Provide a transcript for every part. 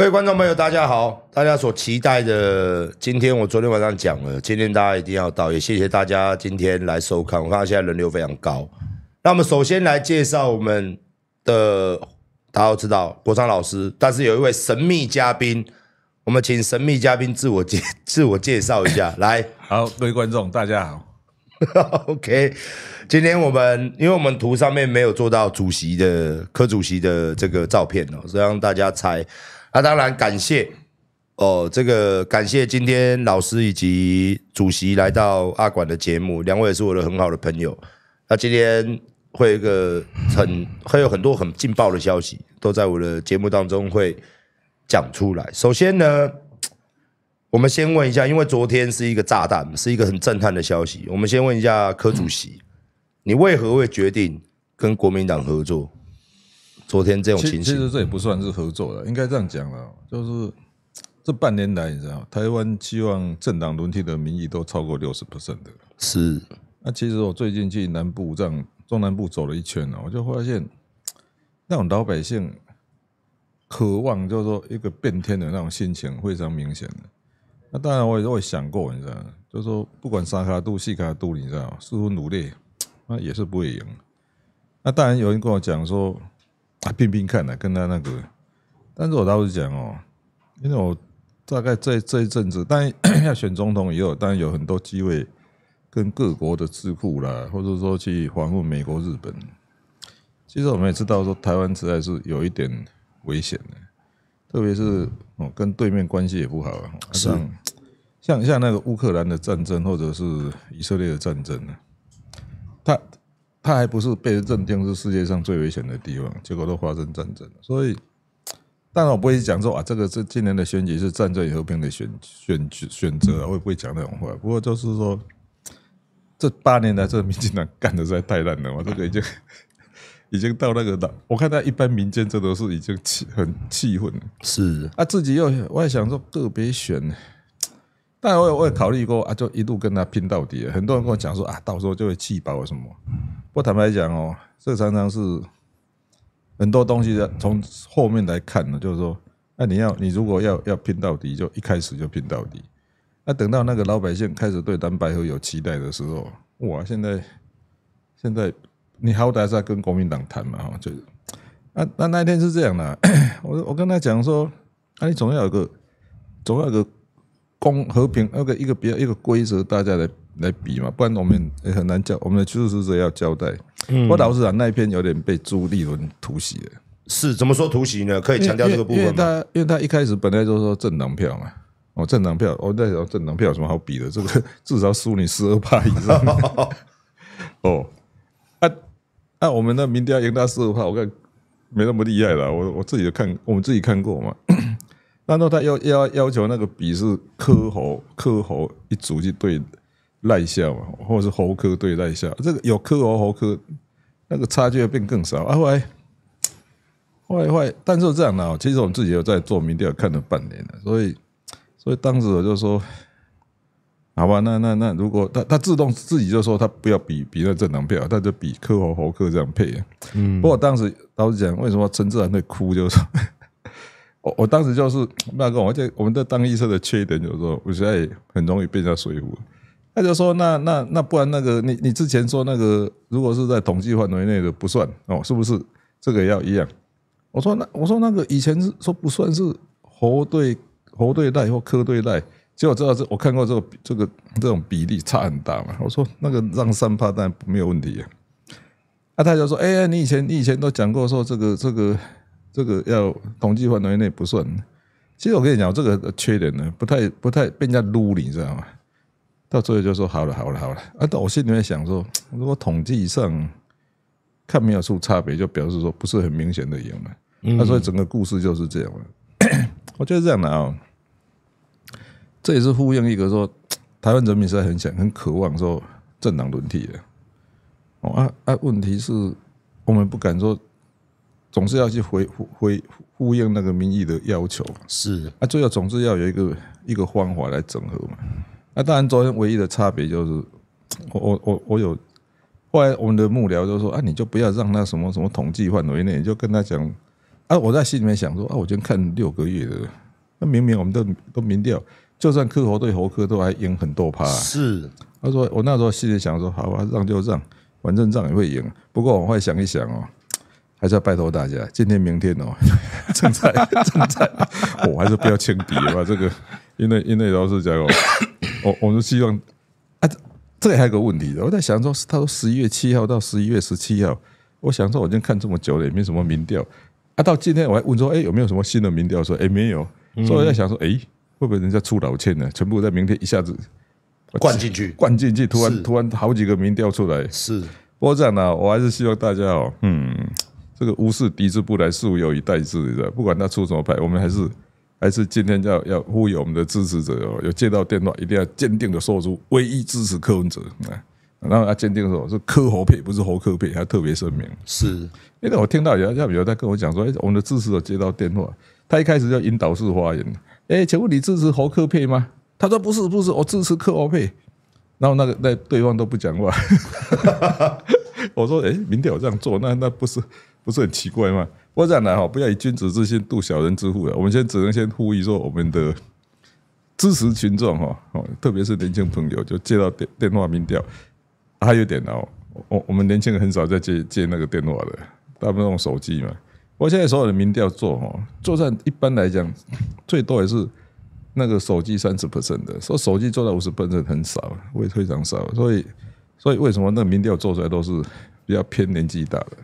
各位观众朋友，大家好！大家所期待的，今天我昨天晚上讲了，今天大家一定要到，也谢谢大家今天来收看。我看现在人流非常高。那么首先来介绍我们的，大家都知道国昌老师，但是有一位神秘嘉宾，我们请神秘嘉宾自我介 自我介绍一下。来，好，各位观众，大家好。OK，今天我们因为我们图上面没有做到主席的科主席的这个照片哦，以让大家猜。那当然，感谢哦，这个感谢今天老师以及主席来到阿管的节目，两位也是我的很好的朋友。那今天会一个很会有很多很劲爆的消息，都在我的节目当中会讲出来。首先呢，我们先问一下，因为昨天是一个炸弹，是一个很震撼的消息。我们先问一下柯主席，你为何会决定跟国民党合作？昨天这种情，其实这也不算是合作了，应该这样讲了，就是这半年来，你知道，台湾希望政党轮替的民意都超过六十 percent 的。是，那其实我最近去南部这样中南部走了一圈呢，我就发现那种老百姓渴望，就是说一个变天的那种心情非常明显的。那当然我也会想过，你知道，就是说不管沙卡度、细卡度，你知道，似乎努力那也是不会赢。那当然有人跟我讲说。啊，拼拼看啊，跟他那个，但是我倒是讲哦，因为我大概这这一阵子，但 要选总统以后，当然有很多机会跟各国的智库啦，或者说去访问美国、日本。其实我们也知道，说台湾实在是有一点危险的，特别是哦，跟对面关系也不好啊。是，像像那个乌克兰的战争，或者是以色列的战争呢？他。他还不是被认定是世界上最危险的地方，结果都发生战争了。所以，当然我不会讲说啊，这个是今年的选举是战争以后变的选选选择，我也不会讲那种话。不过就是说，这八年来这民进党干的实在太烂了，我这个已经 已经到那个，我我看到一般民间这都是已经气很气愤了。是啊，自己又我也想说个别选。但我我我也考虑过啊，就一路跟他拼到底。很多人跟我讲说啊，到时候就会气爆什么。不过坦白讲哦，这常常是很多东西的。从后面来看呢，就是说，那你要，你如果要要拼到底，就一开始就拼到底。那等到那个老百姓开始对白河有期待的时候，哇！现在现在你好歹要跟国民党谈嘛，哈，就那那那一天是这样的。我我跟他讲说，那你总要有个，总要有个。公和平，那个一个比较，一个规则，大家来来比嘛，不然我们也很难交。我们的叙述职责要交代。我老实讲，那一篇有点被朱立伦突袭了。是，怎么说突袭呢？可以强调这个部分吗？因为他因为他一开始本来就说正党票嘛，哦，正党票，我在讲正党票有什么好比的？这个至少输你十二以上。哦，那那我们的民调赢他四二八，我看没那么厉害了。我我自己看，我们自己看过嘛。然后他要要要求那个比是科猴科猴一组去对赖笑嘛，或者是猴科对赖笑，这个有科猴猴科那个差距会变更少。啊，后来，后来后来，但是这样呢，其实我们自己有在做民调看了半年了，所以所以当时我就说，好吧，那那那如果他他自动自己就说他不要比比那正常票，他就比科猴猴科这样配。嗯，不过当时老实讲，为什么陈志然会哭，就是说。我我当时就是那个，而且我们的当医生的缺点就是说，我现在很容易变成水壶。他就说，那那那不然那个你你之前说那个，如果是在统计范围内的不算哦，是不是？这个要一样。我说那我说那个以前是说不算是和对和对赖或科对赖，结果知道这我看过这个这个这种比例差很大嘛。我说那个让三趴当然没有问题啊。啊他就说，哎呀，你以前你以前都讲过说这个这个。这个要统计范围内不算，其实我跟你讲，这个缺点呢，不太不太被人家撸，你知道吗？到最后就说好了好了好了，啊，但我心里面想说，如果统计上看没有出差别，就表示说不是很明显的赢了。那所以整个故事就是这样了。我觉得这样的啊，这也是呼应一个说，台湾人民是很想很渴望说政党轮替的。哦啊啊，问题是我们不敢说。总是要去回回呼应那个民意的要求，是啊，最后总是要有一个一个方法来整合嘛。啊，当然昨天唯一的差别就是，我我我我有后来我们的幕僚就说啊，你就不要让那什么什么统计范围内，你就跟他讲啊。我在心里面想说啊，我今天看六个月的，那明明我们都都民调，就算科侯对侯科都还赢很多趴。是，他说我那时候心里想说，好吧，让就让，反正让也会赢。不过我后来想一想哦。还是要拜托大家，今天、明天哦，正在、正在，我还是不要轻敌吧。这个，因为、因为都是讲，我、我们希望啊，这、这里还有个问题，我在想说，他说十一月七号到十一月十七号，我想说，我已经看这么久了，也没什么民调，啊，到今天我还问说，哎，有没有什么新的民调？说，哎，没有。所以我在想说，哎，会不会人家出老千呢？全部在明天一下子灌进去，灌进去，突然、突然好几个民调出来。是，不这样呢，我还是希望大家哦，嗯。这个无氏敌之不来，素有以待之的。不管他出什么牌，我们还是还是今天要要呼吁我们的支持者哦。有接到电话，一定要坚定的说出唯一支持柯文哲。然后他坚定说：“是柯侯佩，不是侯柯佩。”他特别声明是。因为我听到有像比人在跟我讲说：“哎，我们的支持者接到电话，他一开始要引导式发言。哎，请问你支持侯柯佩吗？”他说：“不是，不是，我支持柯侯佩。”然后那个那对方都不讲话。我说：“哎，明天我这样做，那那不是。”不是很奇怪吗？我讲了哈，不要以君子之心度小人之腹了。我们先只能先呼吁说，我们的支持群众哈，哦，特别是年轻朋友，就接到电电话民调，还有点哦，我我们年轻人很少在接接那个电话的，大部分用手机嘛。我现在所有的民调做哈，做在一般来讲，最多也是那个手机三十 percent 的，说手机做到五十 percent 很少，会非常少。所以，所以为什么那民调做出来都是比较偏年纪大的？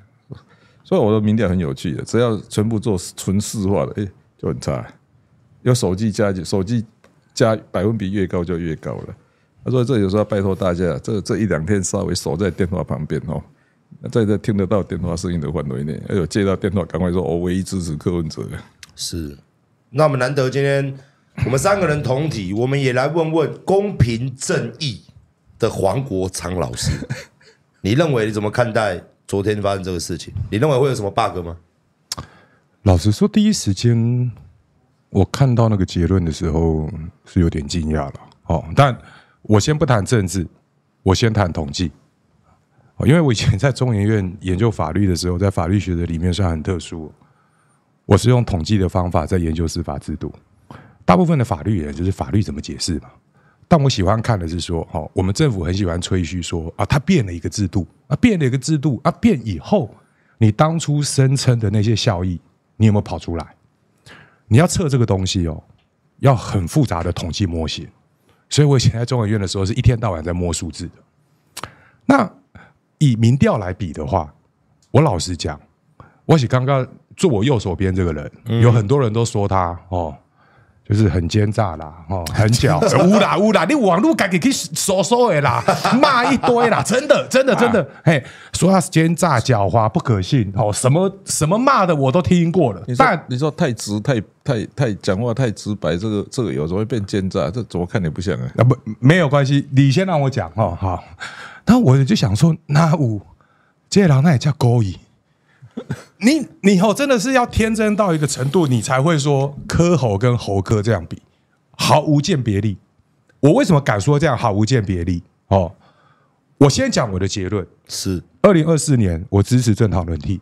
所以我的民调很有趣的，只要全部做纯市化的，哎就很差。有手机加手机加百分比越高就越高了。他说：“这有时候拜托大家，这这一两天稍微守在电话旁边哦，在这听得到电话声音的范围内，哎呦接到电话赶快说，我唯一支持柯文哲。”是，那么难得今天我们三个人同体，我们也来问问公平正义的黄国昌老师，你认为你怎么看待？昨天发生这个事情，你认为会有什么 bug 吗？老实说，第一时间我看到那个结论的时候是有点惊讶了。哦，但我先不谈政治，我先谈统计，因为我以前在中研院研究法律的时候，在法律学的里面算很特殊，我是用统计的方法在研究司法制度。大部分的法律也就是法律怎么解释嘛。但我喜欢看的是说，哦，我们政府很喜欢吹嘘说，啊，它变了一个制度，啊，变了一个制度，啊，变以后，你当初声称的那些效益，你有没有跑出来？你要测这个东西哦，要很复杂的统计模型。所以我以前在中文院的时候，是一天到晚在摸数字的。那以民调来比的话，我老实讲，我喜刚刚坐我右手边这个人，有很多人都说他哦。就是很奸诈啦，吼，很狡猾，乌 啦乌啦，你网络赶紧去说说的啦，骂一堆啦，真的，真的，真的，嘿，说他奸诈狡猾不可信，哦，什么什么骂的我都听过了，但你说太直，太太太讲话太直白，这个这个有时候会变奸诈？这怎么看也不像啊？啊不，没有关系，你先让我讲哦，好，那我就想说，那五这狼，那也叫勾引。你你以后真的是要天真到一个程度，你才会说柯猴跟猴科这样比毫无鉴别力。我为什么敢说这样毫无鉴别力？哦，我先讲我的结论是二零二四年我支持政党轮替。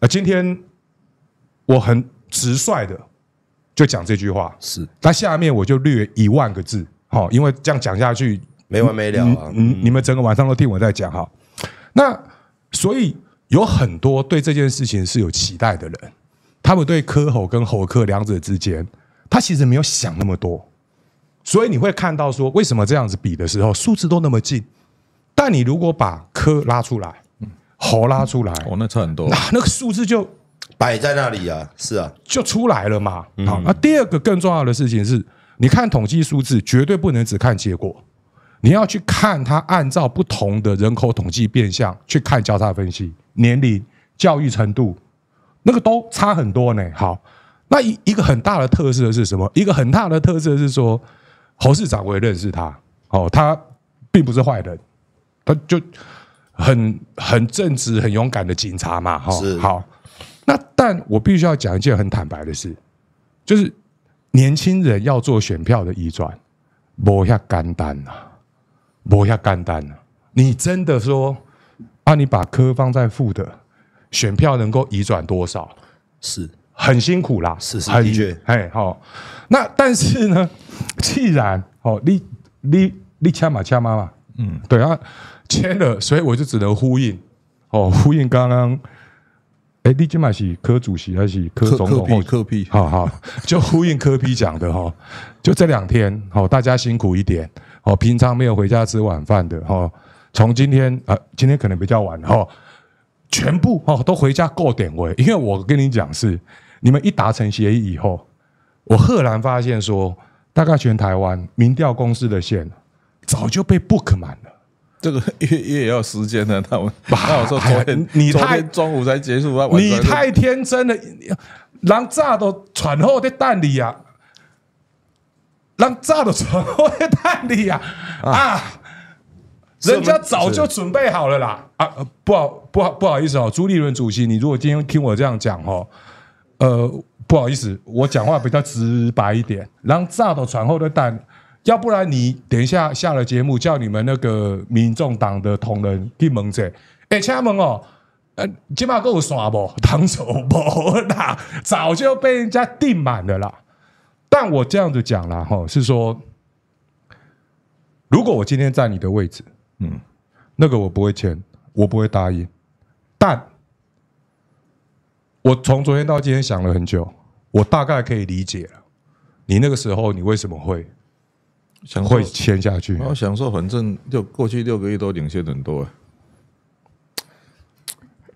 那今天我很直率的就讲这句话是。那下面我就略一万个字，好，因为这样讲下去没完没了啊。嗯，你们整个晚上都听我在讲哈。那所以。有很多对这件事情是有期待的人，他们对科猴跟猴科两者之间，他其实没有想那么多，所以你会看到说，为什么这样子比的时候数字都那么近，但你如果把科拉出来，猴拉出来，哦，那差很多，那数字就摆在那里啊，是啊，就出来了嘛。好，那第二个更重要的事情是，你看统计数字绝对不能只看结果，你要去看它按照不同的人口统计变相去看交叉分析。年龄、教育程度，那个都差很多呢。好，那一一个很大的特色是什么？一个很大的特色是说，侯市长我也认识他，哦，他并不是坏人，他就很很正直、很勇敢的警察嘛。哦。好，那但我必须要讲一件很坦白的事，就是年轻人要做选票的移转，不要干单呐，不要干单呐。你真的说？那你把科放在负的，选票能够移转多少？是很辛苦啦，是是的确哎好。那但是呢，既然哦，你你你恰嘛恰嘛嘛，嗯对啊，签了，所以我就只能呼应哦，呼应刚刚。哎，你今马是科主席还是科总统？科皮，好好，就呼应科皮讲的哈。就这两天，好大家辛苦一点，好平常没有回家吃晚饭的哈。从今天啊，今天可能比较晚哈，全部哈都回家过点位，因为我跟你讲是，你们一达成协议以后，我赫然发现说，大概全台湾民调公司的线早就被 book 满了。这个也也要时间了，那我那我说昨天你太中午才结束啊，你太天真了，让炸都喘后的蛋里啊，让炸都喘后的蛋里啊啊。人家早就准备好了啦！啊，不好，不好，不好意思哦，朱立伦主席，你如果今天听我这样讲哦，呃，不好意思，我讲话比较直白一点，让炸到船后的蛋，要不然你等一下下了节目，叫你们那个民众党的同仁去问者，哎，亲们哦，呃，今码都有不？唐汤不波啦，早就被人家订满了啦。但我这样子讲了哈，是说，如果我今天在你的位置。嗯，那个我不会签，我不会答应。但，我从昨天到今天想了很久，我大概可以理解了。你那个时候，你为什么会想会签下去？我想说，反正就过去六个月都领先很多。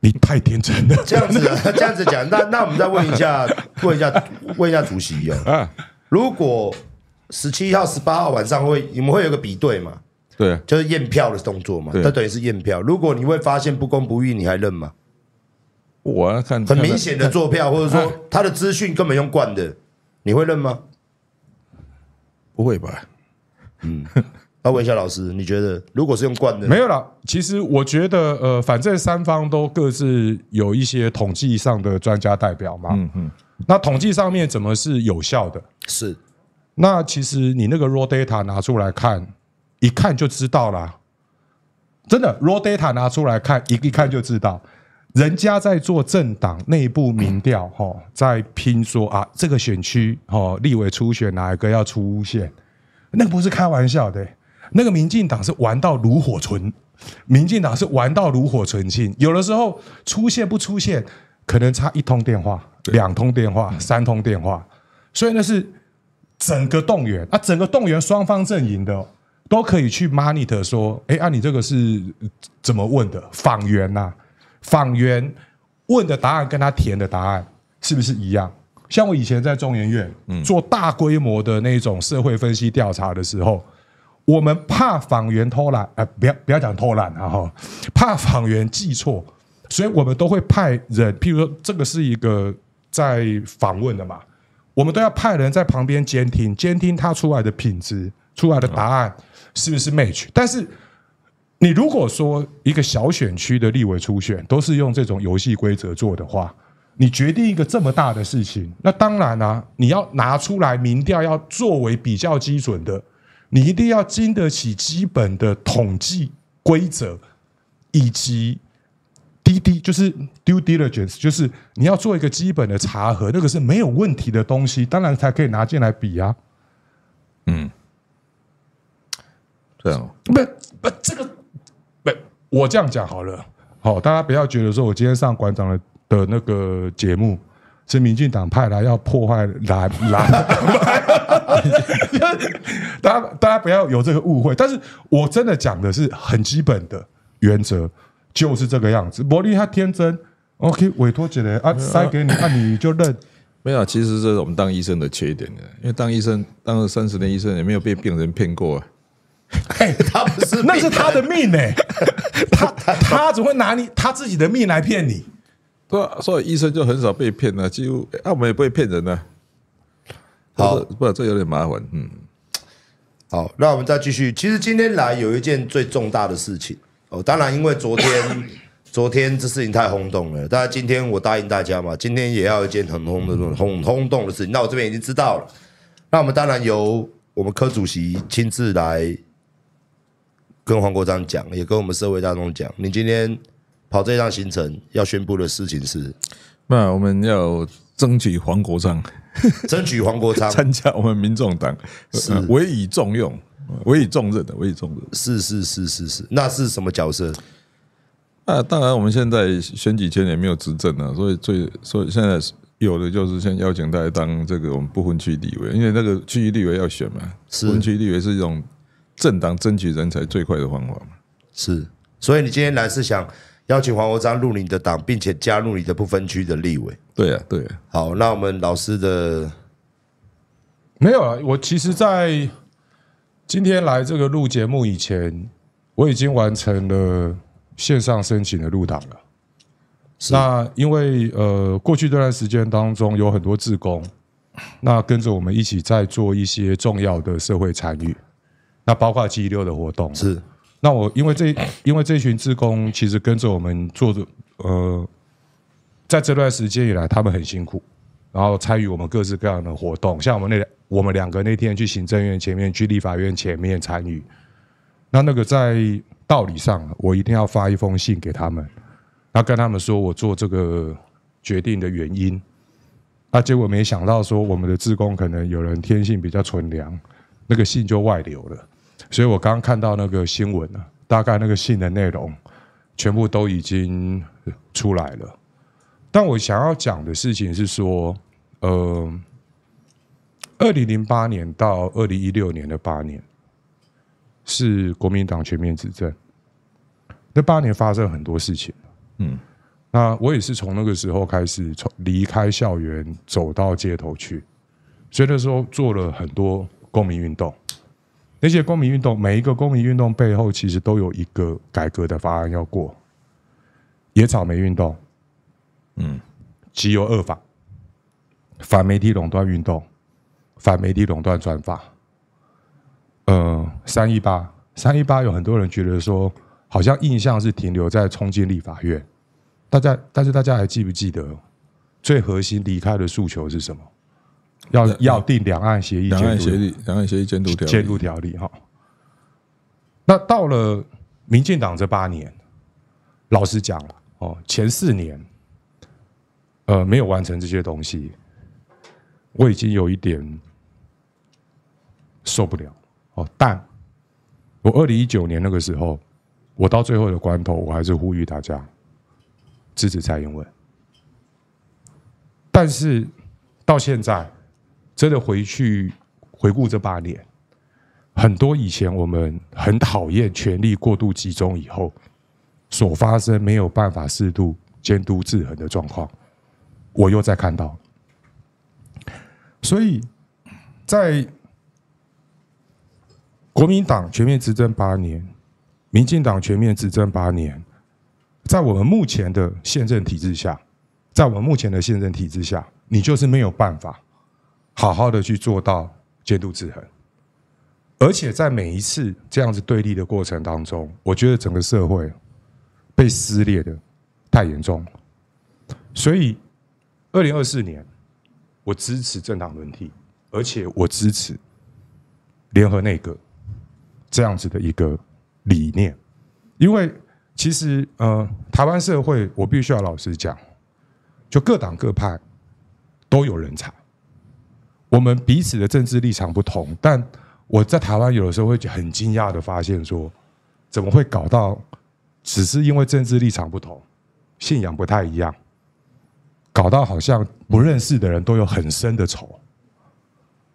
你太天真了。这样子啊，这样子讲，那那我们再问一下，问一下，问一下主席啊。如果十七号、十八号晚上会，你们会有个比对吗？对，就是验票的动作嘛，他等于是验票。如果你会发现不公不义，你还认吗？我要看很明显的做票，或者说他的资讯根本用惯的，你会认吗？不会吧？嗯，那问一下老师，你觉得如果是用惯的，没有了。其实我觉得，呃，反正三方都各自有一些统计上的专家代表嘛。嗯嗯，那统计上面怎么是有效的？是，那其实你那个 raw data 拿出来看。一看就知道啦。真的，raw data 拿出来看，一一看就知道，人家在做政党内部民调，哈，在拼说啊，这个选区，哈，立委初选哪一个要出线？那不是开玩笑的，那个民进党是玩到炉火纯，民进党是玩到炉火纯青，有的时候出线不出现，可能差一通电话、两通电话、三通电话，所以那是整个动员啊，整个动员双方阵营的。都可以去 monitor 说，哎，按你这个是怎么问的访员呐？访员问的答案跟他填的答案是不是一样？像我以前在中研院做大规模的那种社会分析调查的时候，我们怕访员偷懒，哎，不要不要讲偷懒啊哈，怕访员记错，所以我们都会派人，譬如说这个是一个在访问的嘛，我们都要派人在旁边监听，监听他出来的品质。出来的答案是不是 match？但是你如果说一个小选区的立委初选都是用这种游戏规则做的话，你决定一个这么大的事情，那当然啊，你要拿出来民调要作为比较基准的，你一定要经得起基本的统计规则以及滴滴就是 due diligence，就是你要做一个基本的查核，那个是没有问题的东西，当然才可以拿进来比啊。嗯。对啊，不不，这个不，我这样讲好了，好，大家不要觉得说我今天上馆长的的那个节目是民进党派来要破坏蓝蓝，大家大家不要有这个误会。但是我真的讲的是很基本的原则，就是这个样子。伯利他天真，OK，委托起来啊，塞给你，那你就认。没有，其实这是我们当医生的缺点的，因为当医生当了三十年，医生也没有被病人骗过啊。哎，他不是，那是他的命呢。他他他只会拿你他自己的命来骗你。对啊，所以医生就很少被骗啊，几乎，那我们也不会骗人呢。好，不，这有点麻烦。嗯，好，那我们再继续。其实今天来有一件最重大的事情哦，当然因为昨天 昨天这事情太轰动了，但今天我答应大家嘛，今天也要一件很轰的很轰动的事情。那我这边已经知道了，那我们当然由我们科主席亲自来。跟黄国章讲，也跟我们社会大众讲，你今天跑这趟行程要宣布的事情是：那我们要争取黄国章，争取黄国章 参加我们民众党，是委以重用，委以重任的，委以重任。是是是是是，那是什么角色？啊，当然我们现在选举前也没有执政啊，所以最所以现在有的就是先邀请大家当这个我们不分区立委，因为那个区域立委要选嘛，不分区立委是一种。政党争取人才最快的方法嘛？是，所以你今天来是想邀请黄国章入你的党，并且加入你的不分区的立委？对啊，对啊。好，那我们老师的没有啊。我其实，在今天来这个录节目以前，我已经完成了线上申请的入党了。那因为呃，过去这段时间当中有很多志工，那跟着我们一起在做一些重要的社会参与。那包括 G 六的活动是，那我因为这因为这群志工其实跟着我们做的，呃，在这段时间以来，他们很辛苦，然后参与我们各式各样的活动，像我们那我们两个那天去行政院前面，去立法院前面参与，那那个在道理上，我一定要发一封信给他们，那跟他们说我做这个决定的原因，那结果没想到说我们的志工可能有人天性比较纯良，那个信就外流了。所以我刚刚看到那个新闻呢，大概那个信的内容，全部都已经出来了。但我想要讲的事情是说，呃，二零零八年到二零一六年的八年，是国民党全面执政，那八年发生很多事情。嗯，那我也是从那个时候开始，从离开校园走到街头去，所以那时候做了很多公民运动。那些公民运动，每一个公民运动背后其实都有一个改革的法案要过。野草莓运动，嗯，集邮二法，反媒体垄断运动，反媒体垄断专法，嗯，三一八，三一八有很多人觉得说，好像印象是停留在冲击立法院，大家，但是大家还记不记得最核心离开的诉求是什么？要要订两岸协议，两岸协议，两岸协议监督监督条例哈。那到了民进党这八年，老实讲哦，前四年，呃，没有完成这些东西，我已经有一点受不了哦。但我二零一九年那个时候，我到最后的关头，我还是呼吁大家支持蔡英文。但是到现在。真的回去回顾这八年，很多以前我们很讨厌权力过度集中以后所发生没有办法适度监督制衡的状况，我又再看到。所以在国民党全面执政八年，民进党全面执政八年，在我们目前的宪政体制下，在我们目前的宪政体制下，你就是没有办法。好好的去做到监督制衡，而且在每一次这样子对立的过程当中，我觉得整个社会被撕裂的太严重，所以二零二四年我支持政党轮替，而且我支持联合内阁这样子的一个理念，因为其实呃，台湾社会我必须要老实讲，就各党各派都有人才。我们彼此的政治立场不同，但我在台湾有的时候会很惊讶的发现，说怎么会搞到只是因为政治立场不同、信仰不太一样，搞到好像不认识的人都有很深的仇，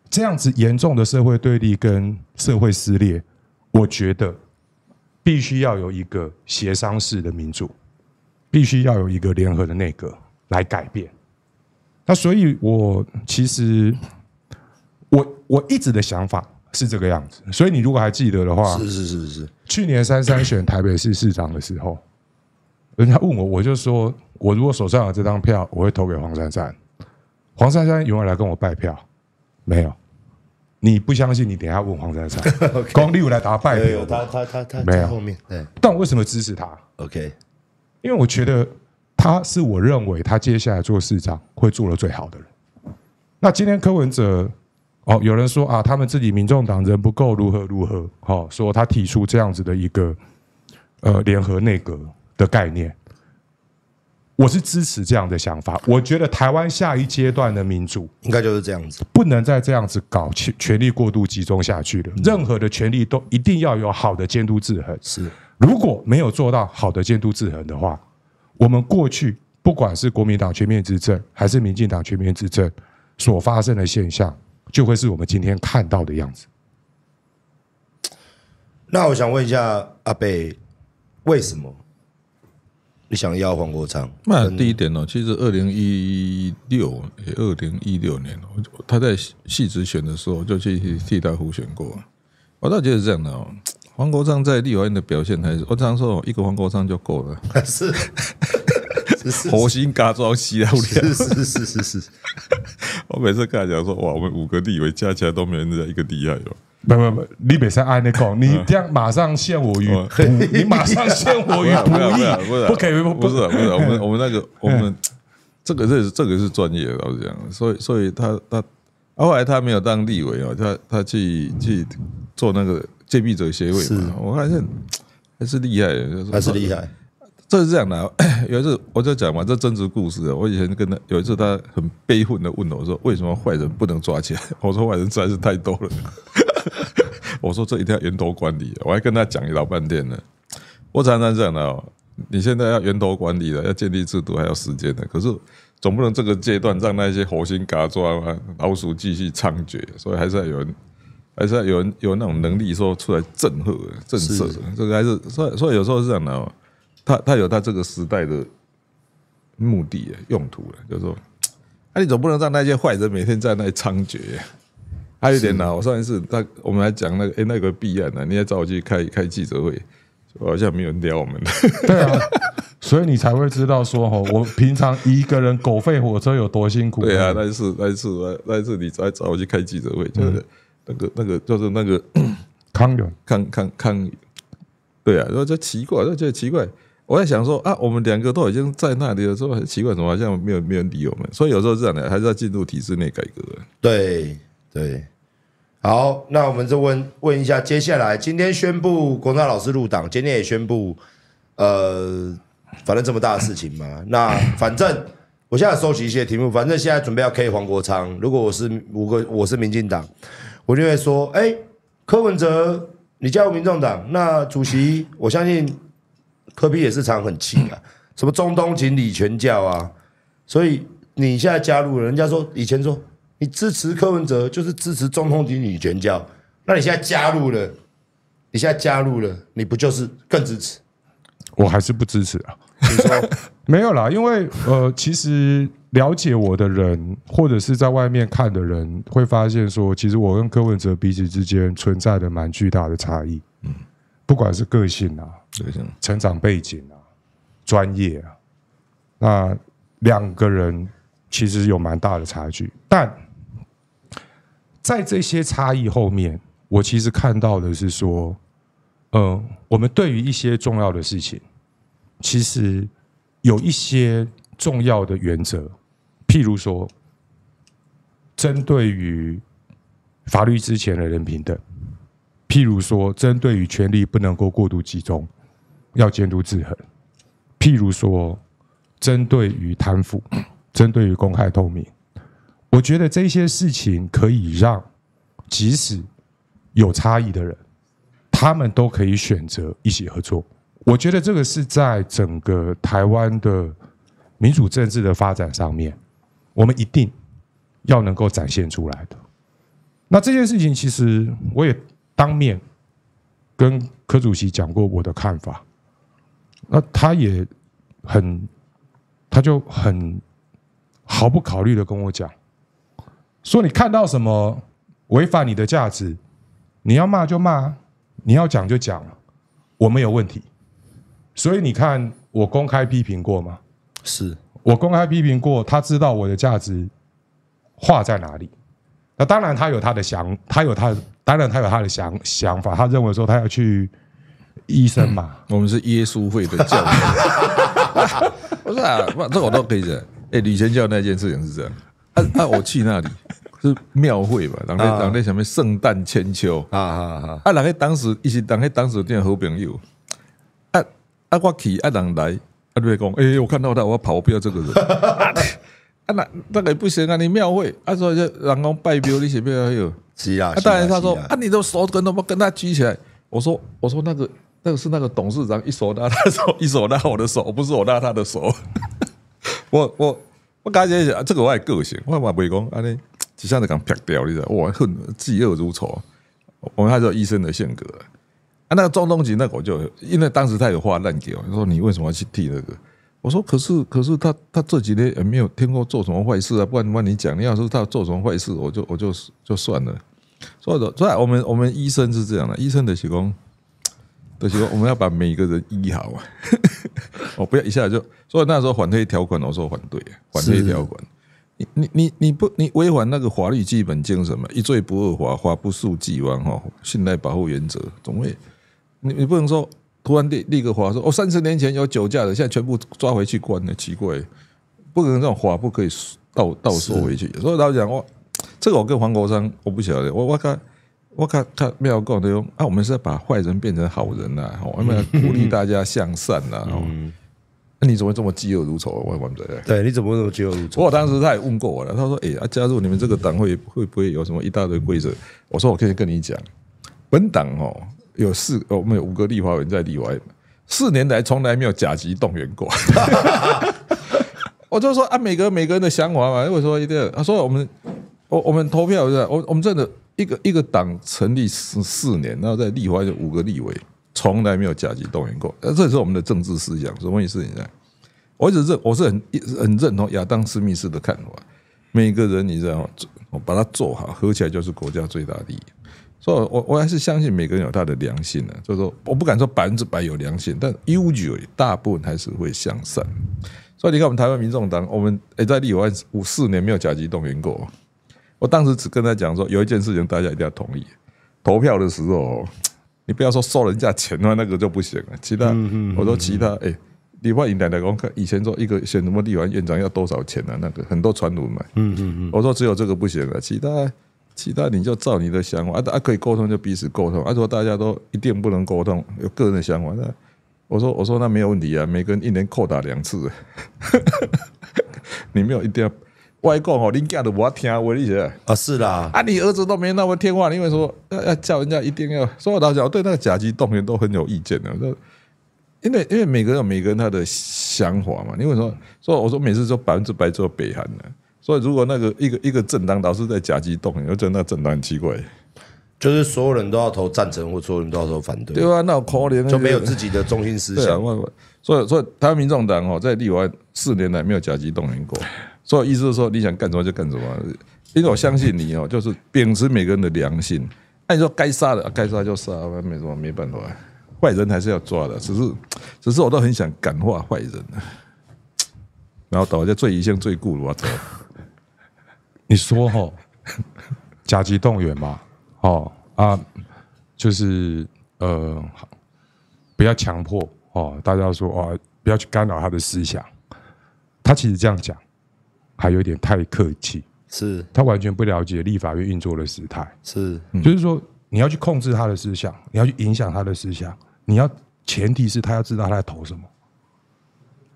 这样子严重的社会对立跟社会撕裂，我觉得必须要有一个协商式的民主，必须要有一个联合的内阁来改变。那所以，我其实。我我一直的想法是这个样子，所以你如果还记得的话，是是是是，去年三三选台北市市长的时候，人家问我，我就说我如果手上有这张票，我会投给黄珊珊。黄珊珊有来跟我拜票没有？你不相信，你等下问黄珊珊。光力我来打拜的，他他他他没有。后面，但我为什么支持他？OK，因为我觉得他是我认为他接下来做市长会做的最好的人。那今天柯文哲。哦，有人说啊，他们自己民众党人不够，如何如何？好，说他提出这样子的一个呃联合内阁的概念，我是支持这样的想法。我觉得台湾下一阶段的民主应该就是这样子，不能再这样子搞权权力过度集中下去了。任何的权力都一定要有好的监督制衡。是，如果没有做到好的监督制衡的话，我们过去不管是国民党全面执政还是民进党全面执政所发生的现象。就会是我们今天看到的样子。那我想问一下阿贝，为什么你想要黄国昌？那第一点呢，其实二零一六，二零一六年，他在细职选的时候就去替代胡选过。我倒觉得是这样的哦，黄国昌在立法院的表现还是，我常说一个黄国昌就够了。是。火星加装西啊！是是是是是，我每次跟他讲说，哇，我们五个地位加起来都没人家一个厉害哟！没没没，李北山阿那公，你这样马上陷我于，你马上陷我于不 义，不是不是，我们我们那个我们这个这这个是专业的，老实讲，所以所以他他后来他没有当立委哦，他他去去做那个戒笔者协会，嘛，我发现还是厉害，还是厉害。这是这样的，有一次我在讲嘛，这真实故事啊。我以前跟他有一次，他很悲愤的问我说：“为什么坏人不能抓起来？” 我说：“坏人实在是太多了。”我说：“这一定要源头管理。”我还跟他讲一老半天呢。我常常讲的，你现在要源头管理了，要建立制度，还要时间的。可是总不能这个阶段让那些猴心嘎抓吗？老鼠继续猖獗，所以还是有人，还是有人有那种能力说出来震慑震慑。这个还是所以所以有时候是这样的。他他有他这个时代的目的啊，用途了，就说，那你总不能让那些坏人每天在那猖獗。还有点哪？我上一次他我们来讲那个哎那个弊案呢，你也找我去开开记者会，好像没有人撩我们。对啊，所以你才会知道说哈，我平常一个人狗吠火车有多辛苦。对啊，那一次那一次那一次你再找我去开记者会，就是那个那个就是那个康永康康康，对啊，后就奇怪，就觉得奇怪。我在想说啊，我们两个都已经在那里，有时候很奇怪，怎么好像没有没人理我们。所以有时候这样的，还是要进入体制内改革。对对，好，那我们就问问一下，接下来今天宣布国大老师入党，今天也宣布，呃，反正这么大的事情嘛，那反正我现在收集一些题目，反正现在准备要 K 黄国昌。如果我是五个，我是民进党，我就会说，哎，柯文哲，你加入民众党，那主席，我相信。科比也是常很气啊，什么中东锦鲤全教啊，所以你现在加入了，人家说以前说你支持柯文哲就是支持中东锦鲤全教，那你现在加入了，你现在加入了，你不就是更支持？我还是不支持啊，没有啦，因为呃，其实了解我的人或者是在外面看的人会发现说，其实我跟柯文哲彼此之间存在着蛮巨大的差异，嗯，不管是个性啊。成长背景啊，专业啊，那两个人其实有蛮大的差距。但在这些差异后面，我其实看到的是说，嗯，我们对于一些重要的事情，其实有一些重要的原则，譬如说，针对于法律之前的人平等，譬如说，针对于权力不能够过度集中。要监督制衡，譬如说，针对于贪腐，针对于公开透明，我觉得这些事情可以让即使有差异的人，他们都可以选择一起合作。我觉得这个是在整个台湾的民主政治的发展上面，我们一定要能够展现出来的。那这件事情，其实我也当面跟柯主席讲过我的看法。那他也很，他就很毫不考虑的跟我讲，说你看到什么违反你的价值，你要骂就骂，你要讲就讲，我没有问题。所以你看我公开批评过吗？是我公开批评过，他知道我的价值画在哪里。那当然他有他的想，他有他当然他有他的想想法，他认为说他要去。医生嘛，我们是耶稣会的教员。不 是啊，不，这我都可以忍。哎，旅前教那件事情是这样，啊啊，我去那里是庙会吧？人哋人哋什么圣诞千秋啊啊啊！啊，人哋当时一起，人哋当时变好朋友。啊啊，我去，啊人来，阿瑞公，哎，我看到他，我要跑，不要这个人。啊那那个不行啊，你庙会，啊所以就然后拜庙，你前面还有是啊。当然他说啊，你的手指根都跟他举起来。我说我说那个。那个是那个董事长一手拉，他手，一手拉我的手，不是我拉他的手。我我我刚一下，这个，我也个性，我也不讲安尼一下子讲劈掉，你知道我恨嫉恶如仇。我们还是医生的性格啊。那个张东吉，那我就因为当时他有话烂给我，他说你为什么去替那个？我说可是可是他他这几天也没有听过做什么坏事啊，不然不然你讲，你要是他做什么坏事，我就我就就算了。所以说，所以，我们我们医生是这样的，医生的气功。我们要把每个人医好，我 不要一下就，所以那时候反对条款，我说反对，反对条款，你你你你不你违反那个法律基本精神嘛？一罪不二法，法不溯既往哈，信赖保护原则，总会，你你不能说突然立立个法说哦三十年前有酒驾的，现在全部抓回去关了，奇怪，不可能种法不可以倒倒说回去。所以他老讲我这个我跟黄国昌我不晓得，我我看。我看看没有搞的哟，啊，我们是要把坏人变成好人呐，我们要鼓励大家向善呐。哦那你怎么这么嫉恶如仇？啊？我还问不对。对，你怎么这么嫉恶如仇？我当时他也问过我了，他说：“哎，加入你们这个党会会不会有什么一大堆规则？”我说：“我可以跟你讲，本党哦有四，我们有五个立法委员在例外，四年来从来没有甲级动员过。”我就说按每个每个人的想法嘛，如果说一个他说我们我我们投票是吧？我我们真的。一个一个党成立十四年，然后在立法院五个立委从来没有甲级动员过。那这是我们的政治思想。什么意思你呢？我一直认，我是很很认同亚当斯密斯的看法。每个人，你知道，我把它做好，合起来就是国家最大的利益。所以，我我还是相信每个人有他的良心的。所以说，我不敢说百分之百有良心，但 usually 大部分还是会向善。所以你看，我们台湾民众党，我们也在立法院五四年没有甲级动员过。我当时只跟他讲说，有一件事情大家一定要同意，投票的时候，你不要说收人家钱话，那个就不行了。其他，我说其他，哎，你问你奶奶公看以前说一个选什么地方院长要多少钱呢？那个很多传闻嘛。嗯嗯嗯，我说只有这个不行了，其他其他你就照你的想法，啊啊可以沟通就彼此沟通，啊说大家都一定不能沟通，有个人的想法。那我说我说那没有问题啊，每个人一年扣打两次，你没有一定要。外公哦，你都的我听，你理解啊，是啦，啊，你儿子都没那么听话，你为什么要要叫人家一定要？所以大家对那个假级动员都很有意见的，那因为因为每个人每个人他的想法嘛，因为说，所说我说每次说百分之百做北韩的？所以如果那个一个一个政党，老是在假级动员，觉得那政党奇怪。就是所有人都要投赞成，或所有人都要投反对，对啊，那可怜就没有自己的中心思想，所以所以台湾民众党哦，在立委四年来没有假级动员过。所以意思是说，你想干什么就干什么，因为我相信你哦，就是秉持每个人的良心。那你说该杀的，该杀就杀，没什么没办法，坏人还是要抓的。只是，只是我都很想感化坏人。然后导致最一向最固执。你说哈，甲级动员嘛，哦啊，就是呃，不要强迫哦，大家说啊，不要去干扰他的思想。他其实这样讲。还有点太客气，是他完全不了解立法院运作的时态，是就是说你要去控制他的思想，你要去影响他的思想，你要前提是他要知道他在投什么。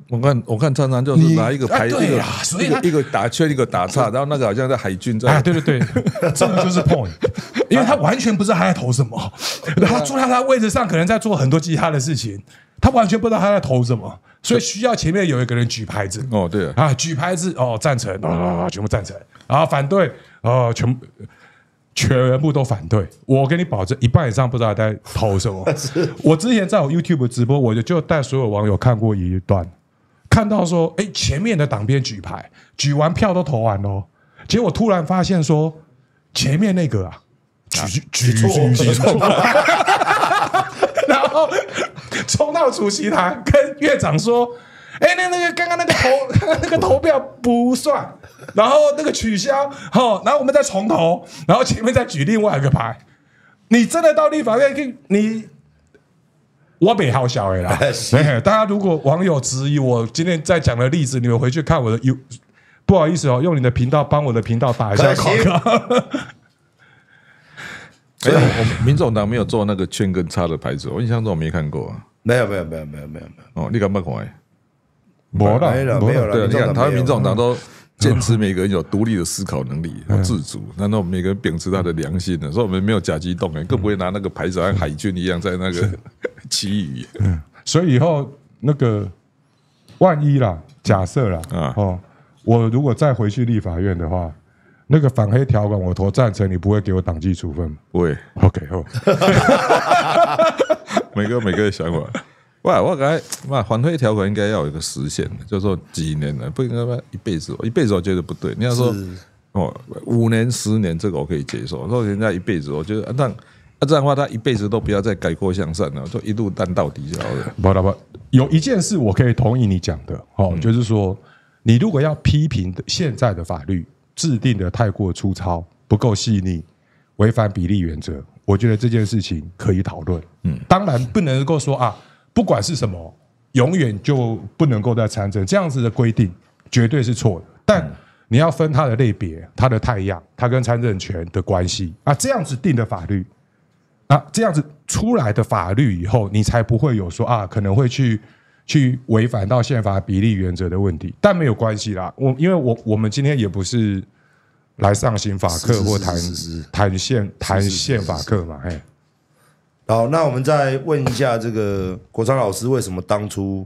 我看我看常常就是拿一个牌对呀，一个一个打圈，一个打岔，然后那个好像在海军在，对对对，这个就是 point，因为他完全不知道他在投什么，他坐在他位置上可能在做很多其他的事情，他完全不知道他在投什么。所以需要前面有一个人举牌子哦，对啊，举牌子哦，赞成啊，全部赞成啊，反对啊，全全部都反对。我给你保证，一半以上不知道在投什么。我之前在我 YouTube 直播，我就带所有网友看过一段，看到说，哎，前面的党鞭举牌，举完票都投完喽，结果突然发现说，前面那个啊，举举错，然后。冲到主席台跟院长说：“哎，那那个刚刚那个投 那个投票不算，然后那个取消，吼，然后我们再重投，然后前面再举另外一个牌。你真的到立法院去，你我被好笑的啦。大家如果网友质疑我今天在讲的例子，你们回去看我的 U，不好意思哦，用你的频道帮我的频道打一下广告。”哎，我们民进党没有做那个圈跟叉的牌子，我印象中我没看过啊。没有，没有，没有，没有，没有，没有。哦，你干嘛看？没了，没了，没你看，台湾民进党都坚持每个人有独立的思考能力，自主，难道我们每个人秉持他的良心呢？所以，我们没有假激动，哎，更不会拿那个牌子像海军一样在那个旗 语。所以以后那个万一啦，假设啦，啊，哦，我如果再回去立法院的话。那个反黑条款，我投赞成，你不会给我党纪处分吗？不会。OK，哈，每个每个的想法。喂，我感觉，反黑条款应该要有个时限的，是说几年的，不应该一辈子。一辈子，我觉得不对。你要说，哦，五年、十年，这个我可以接受。说人家一辈子，我觉得，但这样的话，他一辈子都不要再改过向善了，就一路担到底就好了。不不不，有一件事我可以同意你讲的，哦，就是说，你如果要批评现在的法律。制定的太过粗糙，不够细腻，违反比例原则。我觉得这件事情可以讨论。嗯，当然不能够说啊，不管是什么，永远就不能够再参政。这样子的规定绝对是错的。但你要分它的类别，它的太阳，它跟参政权的关系啊，这样子定的法律啊，这样子出来的法律以后，你才不会有说啊，可能会去。去违反到宪法比例原则的问题，但没有关系啦。我因为我我们今天也不是来上刑法课或谈谈宪谈宪法课嘛，嘿。好，那我们再问一下这个国昌老师，为什么当初？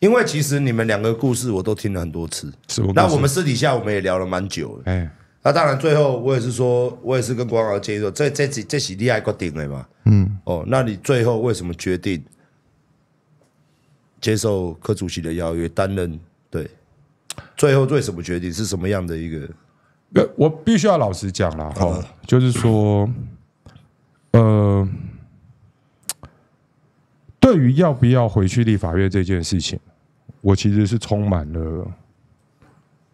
因为其实你们两个故事我都听了很多次，那我们私底下我们也聊了蛮久，哎。那当然，最后我也是说，我也是跟国昌老师建议说，这这几这是利害个定的嘛，嗯。哦，那你最后为什么决定？接受柯主席的邀约，担任对，最后做什么决定？是什么样的一个？我必须要老实讲了，哦，就是说，呃，对于要不要回去立法院这件事情，我其实是充满了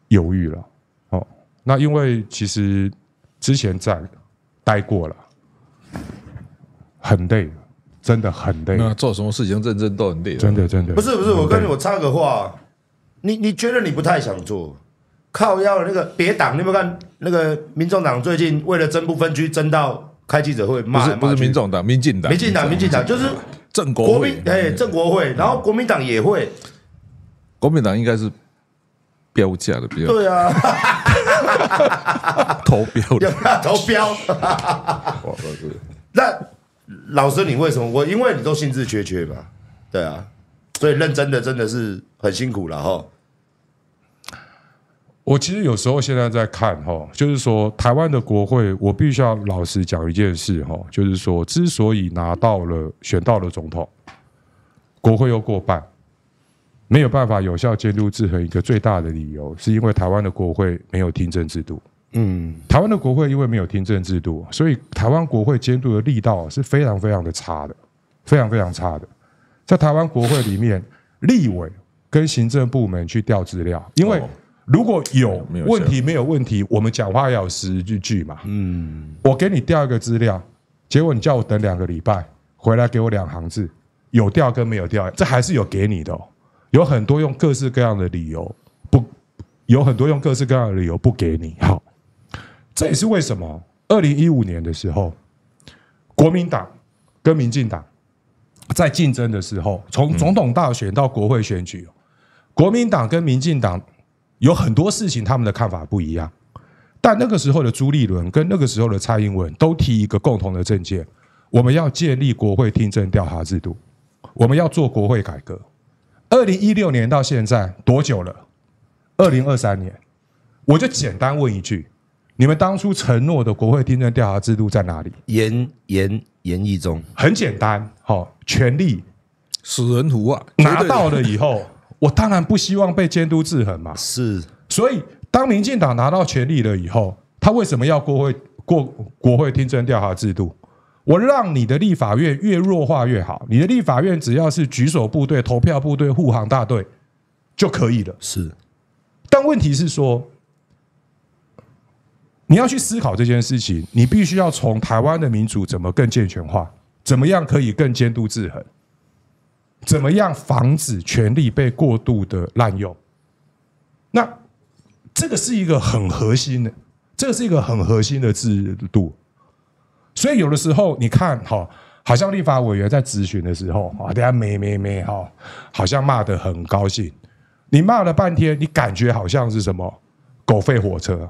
犹豫了。哦，那因为其实之前在待过了，很累。真的很累，那做什么事情认真都很累，真的真的。不是不是，我跟你我插个话，你你觉得你不太想做，靠腰的那个别党，你有没看那个民众党最近为了争不分区争到开记者会骂，不是不是民众党，民进党，民进党，民进党就是正国民哎，政国会，然后国民党也会，国民党应该是标价的标，对啊，投标的投标，那。老师，你为什么我？因为你都心智缺缺嘛，对啊，所以认真的真的是很辛苦了哈。我其实有时候现在在看哈，就是说台湾的国会，我必须要老实讲一件事哈，就是说之所以拿到了选到了总统，国会又过半，没有办法有效监督制衡，一个最大的理由是因为台湾的国会没有听证制度。嗯，台湾的国会因为没有听证制度，所以台湾国会监督的力道是非常非常的差的，非常非常差的。在台湾国会里面，立委跟行政部门去调资料，因为如果有问题没有问题，我们讲话要有实据嘛。嗯，我给你调一个资料，结果你叫我等两个礼拜，回来给我两行字，有调跟没有调，这还是有给你的，有很多用各式各样的理由不，有很多用各式各样的理由不给你好。这也是为什么，二零一五年的时候，国民党跟民进党在竞争的时候，从总统大选到国会选举，国民党跟民进党有很多事情他们的看法不一样。但那个时候的朱立伦跟那个时候的蔡英文都提一个共同的政见：我们要建立国会听证调查制度，我们要做国会改革。二零一六年到现在多久了？二零二三年，我就简单问一句。你们当初承诺的国会听证调查制度在哪里？言言言意中很简单，好权力，死人图啊！拿到了以后，我当然不希望被监督制衡嘛。是，所以当民进党拿到权力了以后，他为什么要国会过国会听证调查制度？我让你的立法院越弱化越好，你的立法院只要是举手部队、投票部队、护航大队就可以了。是，但问题是说。你要去思考这件事情，你必须要从台湾的民主怎么更健全化，怎么样可以更监督制衡，怎么样防止权力被过度的滥用。那这个是一个很核心的，这是一个很核心的制度。所以有的时候你看，哈，好像立法委员在咨询的时候，啊，大家没没没，哈，好像骂得很高兴。你骂了半天，你感觉好像是什么狗吠火车。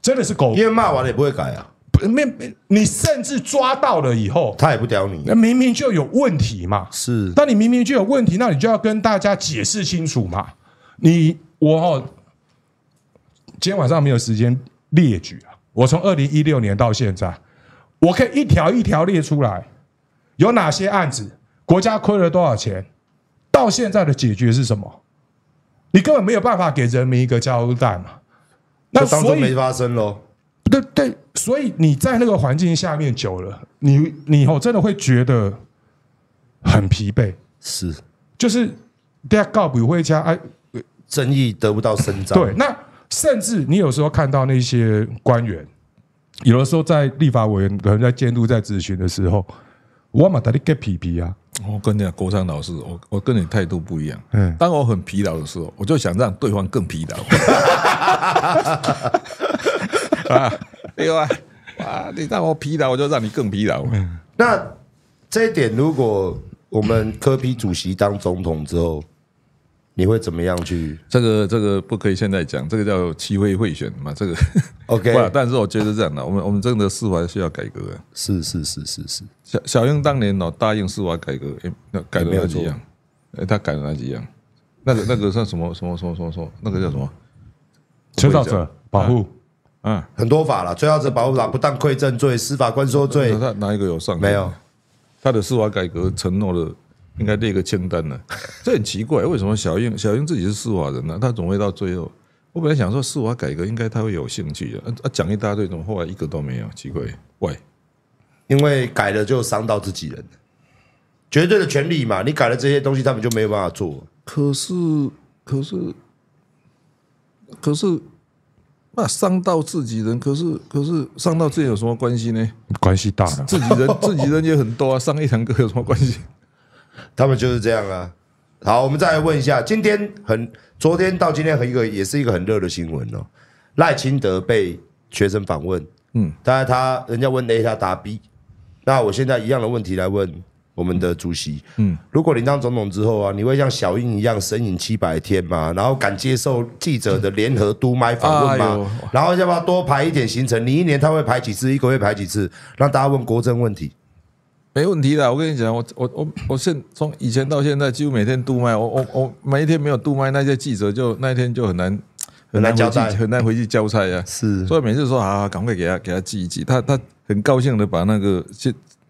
真的是狗，因为骂完了也不会改啊。没，你甚至抓到了以后，他也不屌你，那明明就有问题嘛。是，那你明明就有问题，那你就要跟大家解释清楚嘛。你我今天晚上没有时间列举啊。我从二零一六年到现在，我可以一条一条列出来，有哪些案子，国家亏了多少钱，到现在的解决是什么？你根本没有办法给人民一个交代嘛。那当以没发生喽，对对，所以你在那个环境下面久了，你你哦，真的会觉得很疲惫。是，就是大家告不回家，哎，争议得不到伸张。对，那甚至你有时候看到那些官员，有的时候在立法委员、可能在监督、在咨询的时候，我满大力给皮皮啊！我跟你讲，国昌老师，我我跟你态度不一样。嗯，当我很疲劳的时候，我就想让对方更疲劳。哈哈哈哈哈啊！哎呦啊！你让我疲劳，我就让你更疲劳。那这一点，如果我们科批主席当总统之后，你会怎么样去？这个这个不可以现在讲，这个叫七位贿选嘛。这个 OK，但是我觉得这样的，我们我们真的司法需要改革。是是是是是。小小英当年哦答应司法改革，那改了哪几样？哎，他改了哪几样？那个那个算什么什么什么什么什么？那个叫什么？追到者保护，嗯，很多法了。追到者保护法、不当馈赠罪、司法官说罪，他哪一个有上？没有，他的司法改革承诺了，应该列一个清单呢。这很奇怪。为什么小英小英自己是司法人呢？他总会到最后？我本来想说司法改革应该他会有兴趣的，啊，讲一大堆，怎么后来一个都没有？奇怪，喂，因为改了就伤到自己人，绝对的权利嘛，你改了这些东西，他们就没有办法做。可是，可是。可是，那伤到自己人，可是，可是伤到自己有什么关系呢？关系大了，自己人，自己人也很多啊，伤一两个有什么关系？他们就是这样啊。好，我们再来问一下，今天很，昨天到今天，和一个也是一个很热的新闻哦。赖清德被学生访问，嗯，当然他，人家问 A，他答 B。那我现在一样的问题来问。我们的主席，嗯，如果你当总统之后啊，你会像小英一样神隐七百天吗？然后敢接受记者的联合督麦访问吗？然后要不要多排一点行程？你一年他会排几次？一个月排几次？让大家问国政问题？没问题的，我跟你讲，我我我我现从以前到现在，几乎每天督麦，我我我每一天没有督麦，那些记者就那一天就很难很难交代，很难回去交差呀。是，所以每次说啊，赶快给他给他记一记，他他很高兴的把那个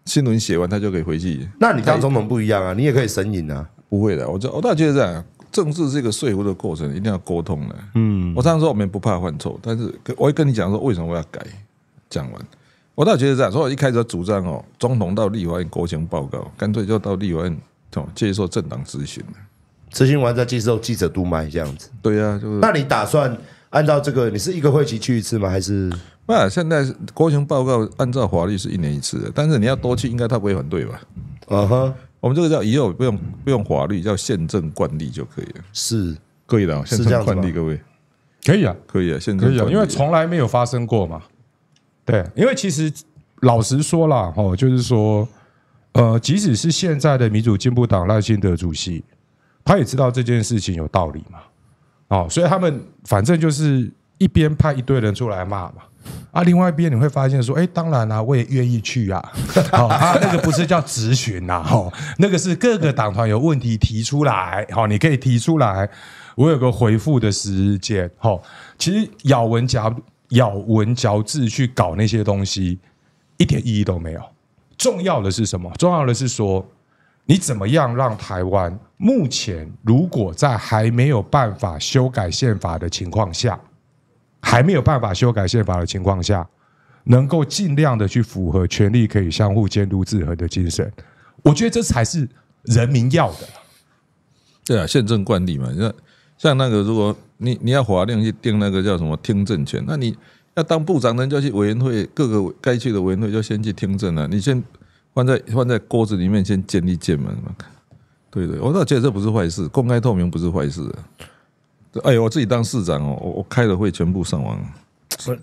新闻写完，他就可以回去。那你当总统不一样啊，你也可以神隐啊。不会的，我我倒觉得这样，政治这个说服的过程一定要沟通的。嗯，我常常说我们不怕犯错，但是我会跟你讲说为什么要改。讲完，我倒觉得这样，说我一开始主张哦，总统到立法院国情报告，干脆就到立法院接受政党咨询咨询完再接受记者督麦，这样子。对啊，就是。那你打算？按照这个，你是一个会期去一次吗？还是啊？现在国情报告按照法律是一年一次的，但是你要多去，应该他不会反对吧？啊哈，我们这个叫以后不用不用法律，叫宪政惯例就可以了，是可以的，宪政惯例各位可以啊，可以啊，宪政因为从来没有发生过嘛。对，因为其实老实说了，哦，就是说，呃，即使是现在的民主进步党赖清德主席，他也知道这件事情有道理嘛。哦，所以他们反正就是一边派一堆人出来骂嘛，啊，另外一边你会发现说，哎，当然啊，我也愿意去呀，好，那个不是叫质询呐，哦，那个是各个党团有问题提出来，好，你可以提出来，我有个回复的时间，哦，其实咬文嚼咬文嚼字去搞那些东西一点意义都没有，重要的是什么？重要的是说你怎么样让台湾。目前，如果在还没有办法修改宪法的情况下，还没有办法修改宪法的情况下，能够尽量的去符合权力可以相互监督制衡的精神，我觉得这才是人民要的。对啊，宪政惯例嘛，像像那个，如果你你要法令去定那个叫什么听证权，那你要当部长，那就去委员会各个该去的委员会就先去听证了。你先放在放在锅子里面先建立建门嘛。对对，我倒觉得这不是坏事，公开透明不是坏事。哎，我自己当市长哦，我我开的会全部上网。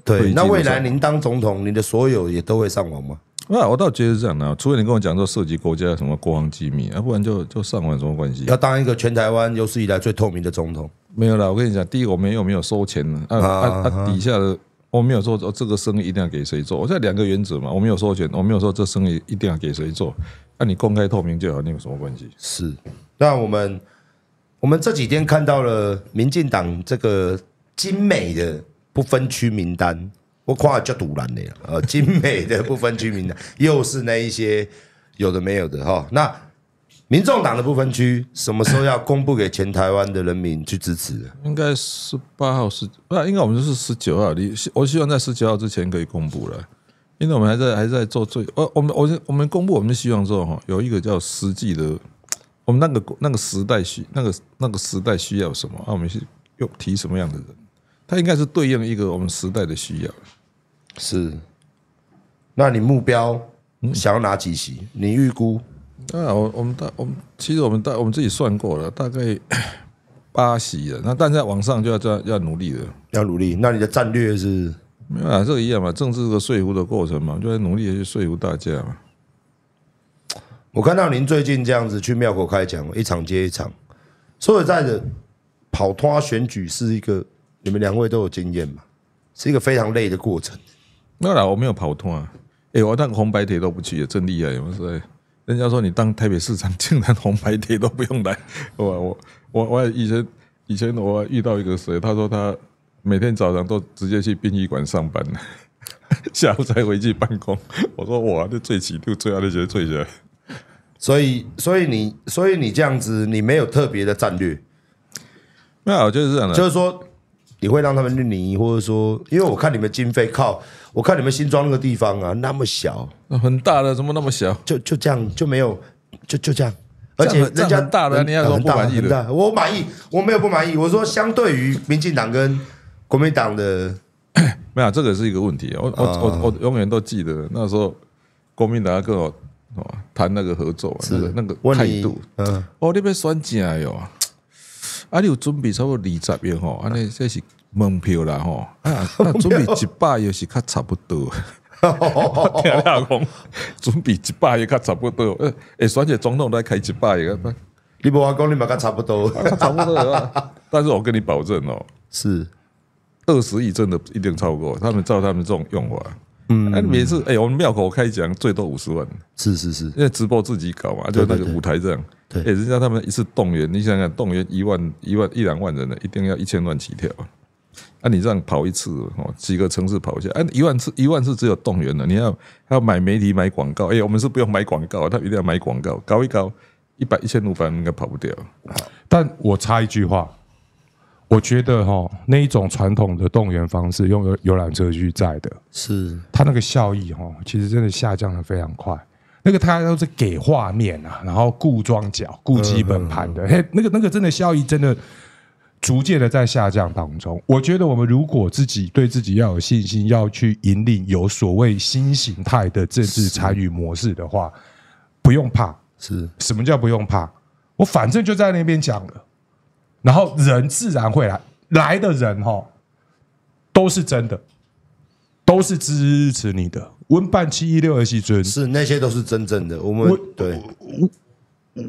对，那未来您当总统，您的所有也都会上网吗？那我倒觉得是这样的，除非你跟我讲说涉及国家什么国防机密，啊，不然就就上网有什么关系？要当一个全台湾有史以来最透明的总统，没有啦，我跟你讲，第一，我们又没有收钱啊啊啊，底下的。我没有说这个生意一定要给谁做，我这两个原则嘛，我没有授权，我没有说这生意一定要给谁做，那你公开透明就好，你有什么关系？是，那我们我们这几天看到了民进党这个精美的不分区名单，我夸叫赌蓝的呀，呃，精美的不分区名单，又是那一些有的没有的哈，那。民众党的不分区什么时候要公布给全台湾的人民去支持？应该十八号是，那应该我们就是十九号。你我希望在十九号之前可以公布了，因为我们还在还在做最。呃，我们我我们公布，我们就希望说哈，有一个叫实际的，我们那个那个时代需那个那个时代需要什么？啊，我们是用提什么样的人？他应该是对应一个我们时代的需要。是，那你目标想要哪几席？你预估？啊，我我们大我们其实我们大我们自己算过了，大概 八席了。那但在往上就要要要努力了，要努力。那你的战略是？没有啊，这个一样嘛，政治是个说服的过程嘛，就在努力的去说服大家嘛。我看到您最近这样子去庙口开讲，一场接一场。说实在的，跑脱选举是一个你们两位都有经验嘛，是一个非常累的过程。没有啦，我没有跑啊。哎，我但红白铁都不去，真厉害！我说。人家说你当台北市长，竟然红白帖都不用来，我我我我以前以前我遇到一个谁，他说他每天早上都直接去殡仪馆上班 下午才回去办公。我说哇，这最起度最啊那些最热。所以所以你所以你这样子，你没有特别的战略。没有，就是这样的，就是说你会让他们运你，或者说因为我看你们经费靠。我看你们新庄那个地方啊，那么小，很大的，怎么那么小？就就这样，就没有，就就这样。而且人家大的，人家说不满意，我满意，我没有不满意。我说，相对于民进党跟国民党的，没有这个是一个问题。我我我我永远都记得那时候，国民党跟我谈那个合作，是那个态度。嗯，哦那边酸假哟，啊你有准备差不多二十遍吼，啊那这是。门票啦吼，啊，准备一百也是较差不多，哈 哈讲，准备一百也较差不多，呃，诶，一个总统都开一百，你不玩讲，你嘛较差不多，差不多啊！但是我跟你保证哦，是二十亿真的一定超过，他们照他们这种用法，嗯，啊、每次欸，我们庙口开奖最多五十万，是是是，因为直播自己搞嘛，就那个舞台这样，对，人家他们一次动员，你想想动员一万一万一两万人的，一定要一千万起跳。那你这样跑一次哦，几个城市跑一下，哎，一万次，一万次只有动员了。你要要买媒体买广告，哎，我们是不用买广告，他一定要买广告，搞一搞，一百一千五百应该跑不掉。但我插一句话，我觉得哈，那一种传统的动员方式，用游览车去载的，是它那个效益哈，其实真的下降的非常快。那个他都是给画面啊，然后固装脚、固基本盘的，嘿，那个那个真的效益真的。逐渐的在下降当中，我觉得我们如果自己对自己要有信心，要去引领有所谓新形态的政治参与模式的话，不用怕。是什么叫不用怕？我反正就在那边讲了，然后人自然会来，来的人哈都是真的，都是支持你的。温半七一六二七尊是那些都是真正的，我们对。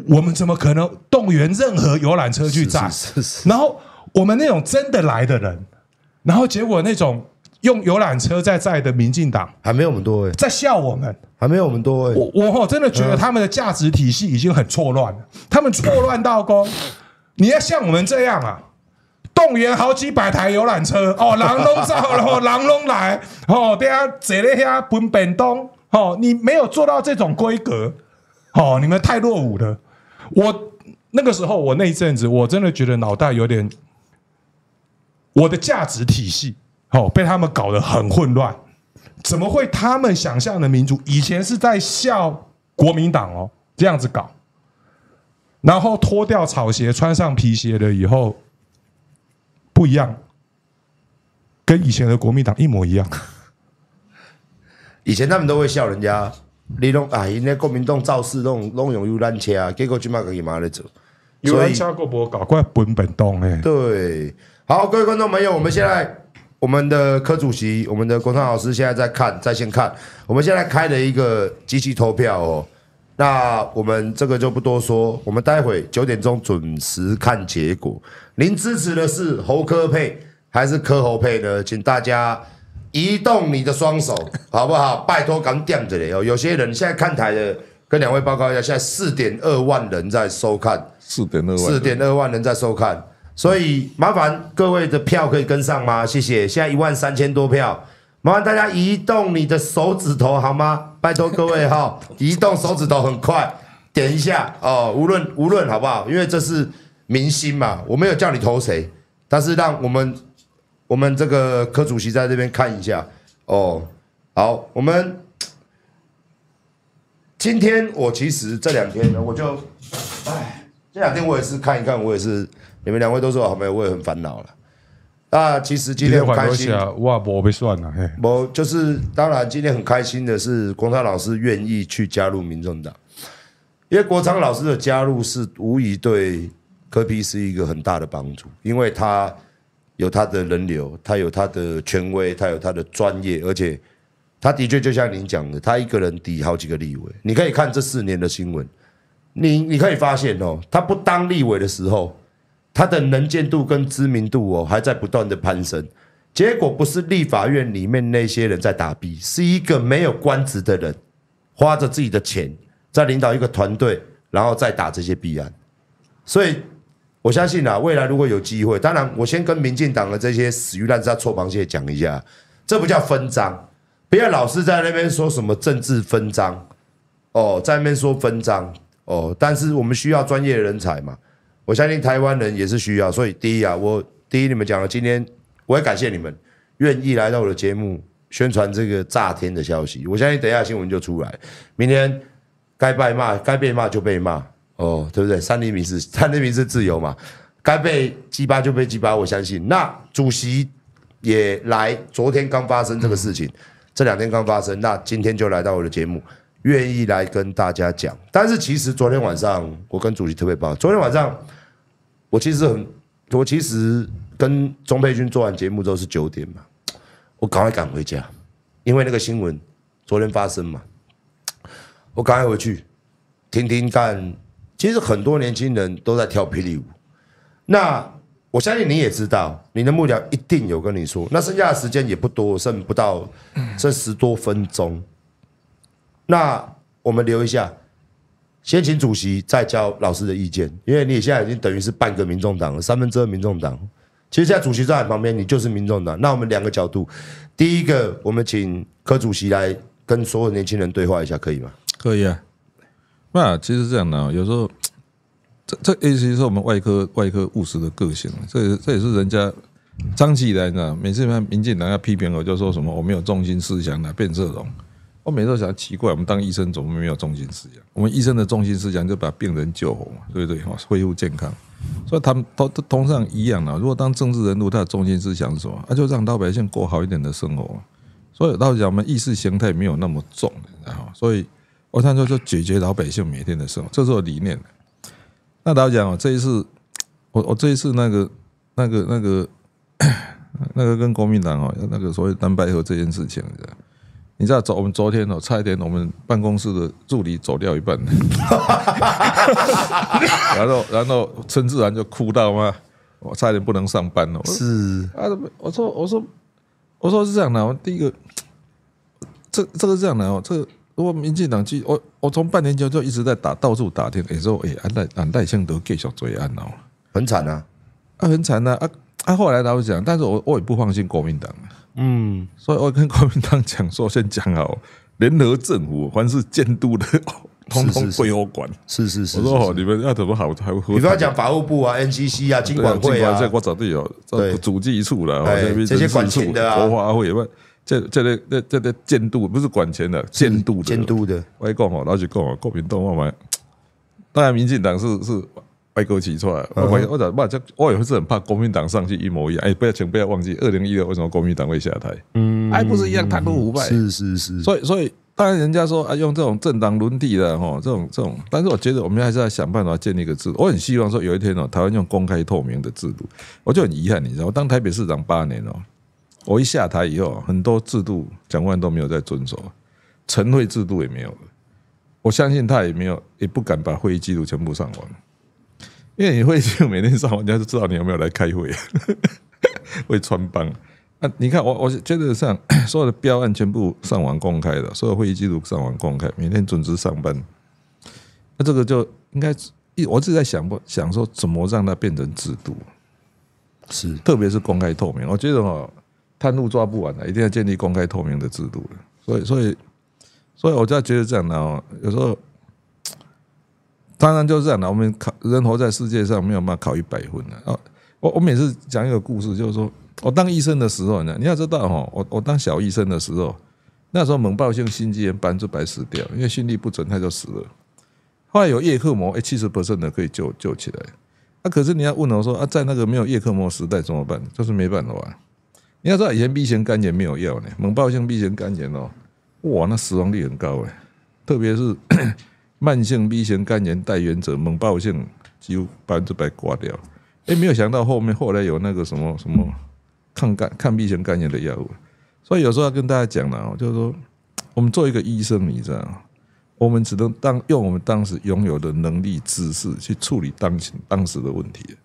我们怎么可能动员任何游览车去载？然后我们那种真的来的人，然后结果那种用游览车在载的民进党还没有我们多哎，在笑我们还没有我们多哎！我我真的觉得他们的价值体系已经很错乱了，他们错乱到公，你要像我们这样啊，动员好几百台游览车哦，狼龙造，了，后狼龙来，哦，边仔这那遐奔本东，哦，你没有做到这种规格。哦，你们太落伍了！我那个时候，我那一阵子，我真的觉得脑袋有点，我的价值体系哦，被他们搞得很混乱。怎么会？他们想象的民主，以前是在笑国民党哦，这样子搞，然后脱掉草鞋，穿上皮鞋了以后，不一样，跟以前的国民党一模一样。以前他们都会笑人家。你弄啊，因那国民党造势弄弄用有烂车，结果只买个伊妈的做。有烂车国博搞，怪本本当诶。对，好，各位观众朋友，我们现在我们的柯主席，我们的国昌老师现在在看，在线看，我们现在开了一个机器投票哦。那我们这个就不多说，我们待会九点钟准时看结果。您支持的是侯科配还是柯侯配呢？请大家。移动你的双手，好不好？拜托，赶紧点着嘞哦！有些人现在看台的，跟两位报告一下，现在四点二万人在收看，四点二万，四点二万人在收看，所以麻烦各位的票可以跟上吗？谢谢，现在一万三千多票，麻烦大家移动你的手指头，好吗？拜托各位哈，移动手指头很快，点一下哦，无论无论好不好，因为这是明星嘛，我没有叫你投谁，但是让我们。我们这个柯主席在这边看一下哦。好，我们今天我其实这两天呢，我就，唉，这两天我也是看一看，我也是你们两位都说好朋友，我也很烦恼了。那其实今天开心，哇，莫被算了。我就是当然，今天很开心的是国昌老师愿意去加入民众党，因为国昌老师的加入是无疑对柯批是一个很大的帮助，因为他。有他的人流，他有他的权威，他有他的专业，而且他的确就像您讲的，他一个人抵好几个立委。你可以看这四年的新闻，你你可以发现哦，他不当立委的时候，他的能见度跟知名度哦还在不断的攀升。结果不是立法院里面那些人在打 B，是一个没有官职的人，花着自己的钱在领导一个团队，然后再打这些弊案，所以。我相信啊，未来如果有机会，当然我先跟民进党的这些死鱼烂虾、臭螃蟹讲一下，这不叫分赃，不要老是在那边说什么政治分赃哦，在那边说分赃哦。但是我们需要专业人才嘛，我相信台湾人也是需要。所以第一啊，我第一你们讲了，今天我也感谢你们愿意来到我的节目宣传这个炸天的消息。我相信等一下新闻就出来，明天该被骂、该被骂就被骂。哦，对不对？三厘米是三厘米是自由嘛？该被鸡巴就被鸡巴，我相信。那主席也来，昨天刚发生这个事情，这两天刚发生。那今天就来到我的节目，愿意来跟大家讲。但是其实昨天晚上我跟主席特别棒，昨天晚上我其实很，我其实跟钟佩君做完节目之后是九点嘛，我赶快赶回家，因为那个新闻昨天发生嘛，我赶快回去听听看。其实很多年轻人都在跳霹雳舞，那我相信你也知道，你的幕僚一定有跟你说。那剩下的时间也不多，剩不到这十多分钟，那我们留一下，先请主席再教老师的意见，因为你现在已经等于是半个民众党，三分之二民众党。其实现在主席在旁边，你就是民众党。那我们两个角度，第一个，我们请柯主席来跟所有年轻人对话一下，可以吗？可以啊。那其实这样的，有时候这这其实是我们外科外科务实的个性这也这也是人家长期以来，呢，每次民民进党要批评我，就说什么我没有中心思想的变色龙。我每次都想奇怪，我们当医生怎么没有中心思想？我们医生的中心思想就把病人救活嘛，对不对？恢复健康。所以他们都通常一样啊。如果当政治人物，他的中心思想是什么？他就让老百姓过好一点的生活所以到讲我们意识形态没有那么重，然后所以。我想说，就解决老百姓每天的生活，这是我理念。那老蒋，哦，这一次，我我这一次那个那个那个 那个跟国民党哦，那个所谓“南白合”这件事情，你知道？你知道昨我们昨天哦，差一点我们办公室的助理走掉一半，然后然后陈志然就哭到嘛，我差点不能上班了。是啊，我说我说我说是这样的，第一个，这这个是这样的哦，这個。如果民进党去，我我从半年前就一直在打到处打听，也说哎，赖安赖清德继续追案哦，很惨呐，啊很惨呐，啊啊后来他会讲，但是我我也不放心国民党，嗯，所以我跟国民党讲说，先讲好，联合政府凡是监督的统统归我管，是是是，我说好你们要怎么好，还比方讲法务部啊、NCC 啊、经管会啊，这我怎地哦，组织一处了，这些管钱的国花会。这、这、个、这、这、个监督不是管钱的监督的监督的外讲哦，然后就讲哦，国民党慢慢，当然民进党是是外国起出来，我我咋不这？我也是很怕国民党上去一模一样。哎，不要请，不要忘记，二零一六为什么国民党会下台？嗯，还不是一样贪污腐败？是是是。所以所以，当然人家说啊，用这种政党轮替的哈，这种这种，但是我觉得我们还是要想办法建立一个制度。我很希望说有一天哦，台湾用公开透明的制度，我就很遗憾，你知道，我当台北市长八年哦。我一下台以后，很多制度，蒋万都没有再遵守，晨会制度也没有了。我相信他也没有，也不敢把会议记录全部上网，因为会议记录每天上网，人家就知道你有没有来开会，会穿帮。啊，你看我，我觉得像 所有的标案全部上网公开的，所有会议记录上网公开，每天准时上班。那这个就应该，我是在想，不想说怎么让它变成制度，是，特别是公开透明，我觉得啊。探路抓不完的，一定要建立公开透明的制度了。所以，所以，所以，我就觉得这样的哦。有时候，当然就是这样的。我们考人活在世界上没有办法考一百分的啊。我我每次讲一个故事，就是说我当医生的时候呢，你要知道哈，我我当小医生的时候，那时候猛暴性心肌炎，百分之百死掉，因为心力不准，他就死了。后来有叶克膜，哎，七十 percent 的可以救救起来。那可是你要问我说啊，在那个没有叶克膜时代怎么办？就是没办法。你要知道，以前 B 型肝炎没有药呢，猛暴性 B 型肝炎哦，哇，那死亡率很高哎，特别是 慢性 B 型肝炎带原者，猛暴性几乎百分之百挂掉。哎，没有想到后面后来有那个什么什么抗肝抗 B 型肝炎的药物，所以有时候要跟大家讲呢，就是说我们做一个医生，你知道，我们只能当用我们当时拥有的能力、知识去处理当前当时的问题。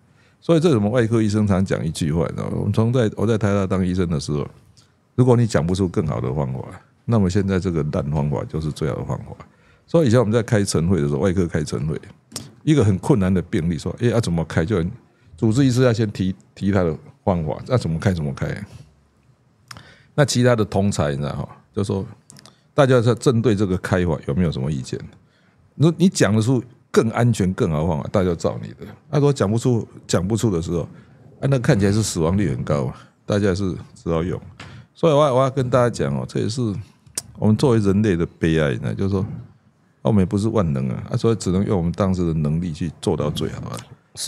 所以，这什么外科医生常讲一句话，你知道吗？我们从在我在台大当医生的时候，如果你讲不出更好的方法，那么现在这个烂方法就是最好的方法。所以以前我们在开晨会的时候，外科开晨会，一个很困难的病例，说，哎，要怎么开？就主治医师要先提提他的方法，那怎么开？怎么开？那其他的通才，你知道吗？就说大家在针对这个开法有没有什么意见？你说你讲的时候。更安全、更好华、啊！大家照你的。他说讲不出、讲不出的时候，啊，那看起来是死亡率很高啊！大家是知道用，所以我要我要跟大家讲哦，这也是我们作为人类的悲哀呢。就是说，我们也不是万能啊，啊，所以只能用我们当时的能力去做到最好啊。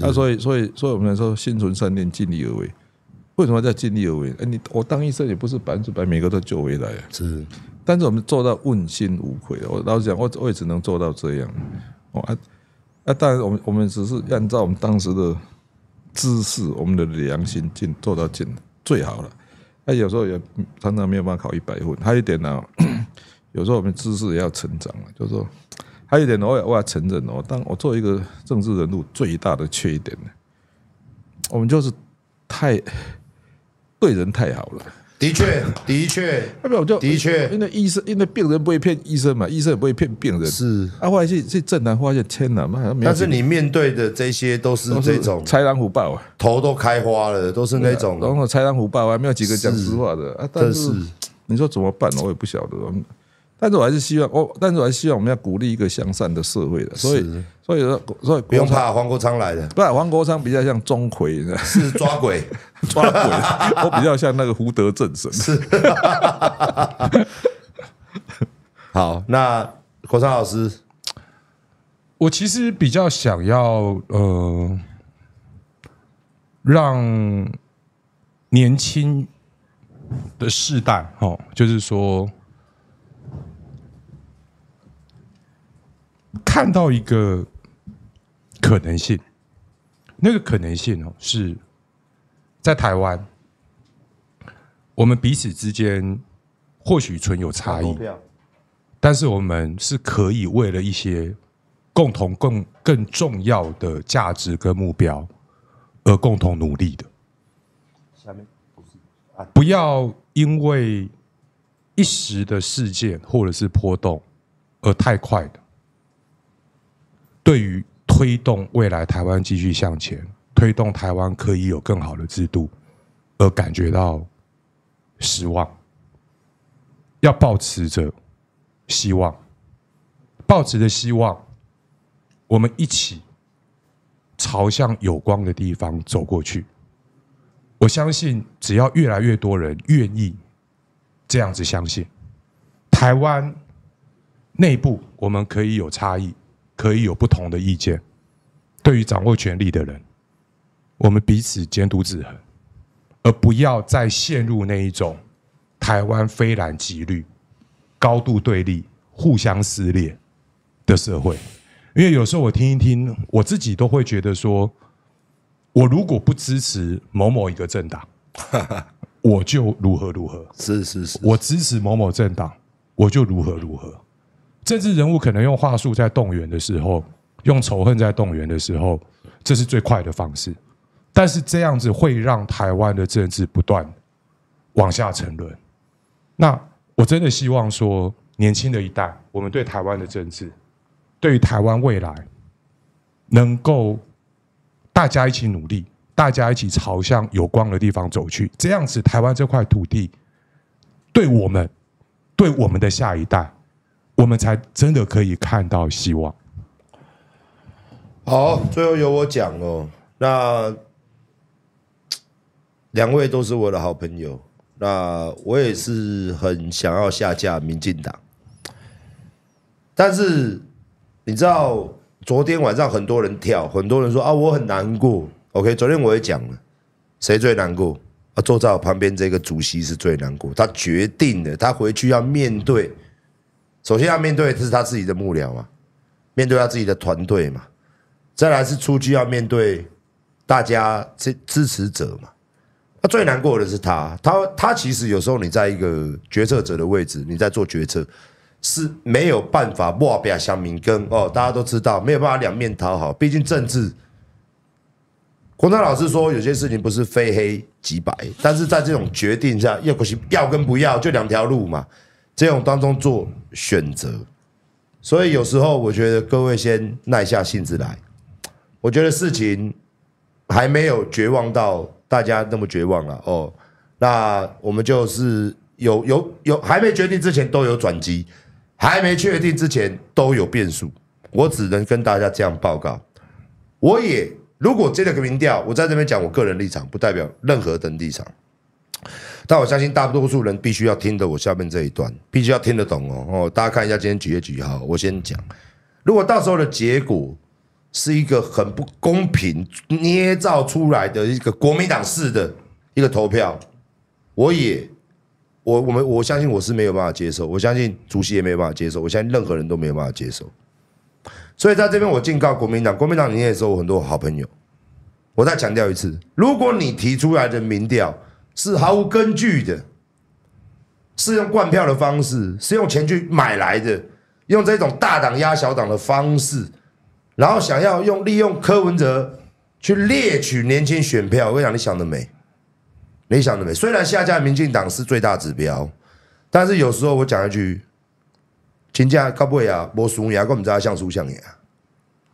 啊，所以所以所以我们来说，心存善念，尽力而为。为什么叫尽力而为？哎，你我当医生也不是百分之百每个都救回来啊。是。但是我们做到问心无愧。我老实讲，我我也只能做到这样。啊。啊，当然，我们我们只是按照我们当时的知识，我们的良心尽做到尽最好了。那有时候也常常没有办法考一百分。还有一点呢，有时候我们知识也要成长了，就是说，还有一点我我要承认哦，当我做一个政治人物最大的缺点呢，我们就是太对人太好了。的确，的确，代我就的确，因为医生，因为病人不会骗医生嘛，医生也不会骗病人。是啊，后来去去正南发现，天南嘛，但是你面对的这些都是这种豺狼虎豹啊，头都开花了，都是那种然后豺狼虎豹，还没有几个讲实话的。但是，你说怎么办？我也不晓得。但是我还是希望，我但是我还是希望我们要鼓励一个向善的社会的，所以，所以说，所以不用怕黄国昌来的，不，黄国昌比较像钟馗，是抓鬼 抓鬼，我比较像那个胡德正神，是。好，那国昌老师，我其实比较想要，呃，让年轻的世代，哈，就是说。看到一个可能性，那个可能性哦是在台湾，我们彼此之间或许存有差异，但是我们是可以为了一些共同更更重要的价值跟目标而共同努力的。下面，不要因为一时的事件或者是波动而太快的。对于推动未来台湾继续向前，推动台湾可以有更好的制度，而感觉到失望，要保持着希望，保持着希望，我们一起朝向有光的地方走过去。我相信，只要越来越多人愿意这样子相信，台湾内部我们可以有差异。可以有不同的意见。对于掌握权力的人，我们彼此监督制衡，而不要再陷入那一种台湾非蓝即绿、高度对立、互相撕裂的社会。因为有时候我听一听，我自己都会觉得说，我如果不支持某某一个政党，我就如何如何；是是是，我支持某某政党，我就如何如何。政治人物可能用话术在动员的时候，用仇恨在动员的时候，这是最快的方式。但是这样子会让台湾的政治不断往下沉沦。那我真的希望说，年轻的一代，我们对台湾的政治，对于台湾未来，能够大家一起努力，大家一起朝向有光的地方走去。这样子，台湾这块土地，对我们，对我们的下一代。我们才真的可以看到希望。好，最后由我讲哦。那两位都是我的好朋友，那我也是很想要下架民进党。但是你知道，昨天晚上很多人跳，很多人说啊，我很难过。OK，昨天我也讲了，谁最难过？啊，坐在我旁边这个主席是最难过。他决定了，他回去要面对。首先要面对，的是他自己的幕僚嘛，面对他自己的团队嘛，再来是出去要面对大家支支持者嘛。那最难过的是他，他他其实有时候你在一个决策者的位置，你在做决策是没有办法哇，表乡民跟哦，大家都知道没有办法两面讨好，毕竟政治。国昌老师说，有些事情不是非黑即白，但是在这种决定下，要不行，要跟不要就两条路嘛。这种当中做选择，所以有时候我觉得各位先耐下性子来，我觉得事情还没有绝望到大家那么绝望了哦。那我们就是有有有还没决定之前都有转机，还没确定之前都有变数。我只能跟大家这样报告。我也如果这个民调，我在这边讲我个人立场，不代表任何等立场。但我相信大多数人必须要听的，我下面这一段，必须要听得懂哦哦。大家看一下今天几月几号，我先讲。如果到时候的结果是一个很不公平、捏造出来的一个国民党式的一个投票，我也我我们我相信我是没有办法接受，我相信主席也没有办法接受，我相信任何人都没有办法接受。所以在这边我警告国民党，国民党你也收我很多好朋友。我再强调一次，如果你提出来的民调，是毫无根据的，是用灌票的方式，是用钱去买来的，用这种大党压小党的方式，然后想要用利用柯文哲去猎取年轻选票，我跟你讲你想的美，你想的美。虽然下架民进党是最大指标，但是有时候我讲一句，亲家高不雅，无鼠牙，跟我们家橡树象牙，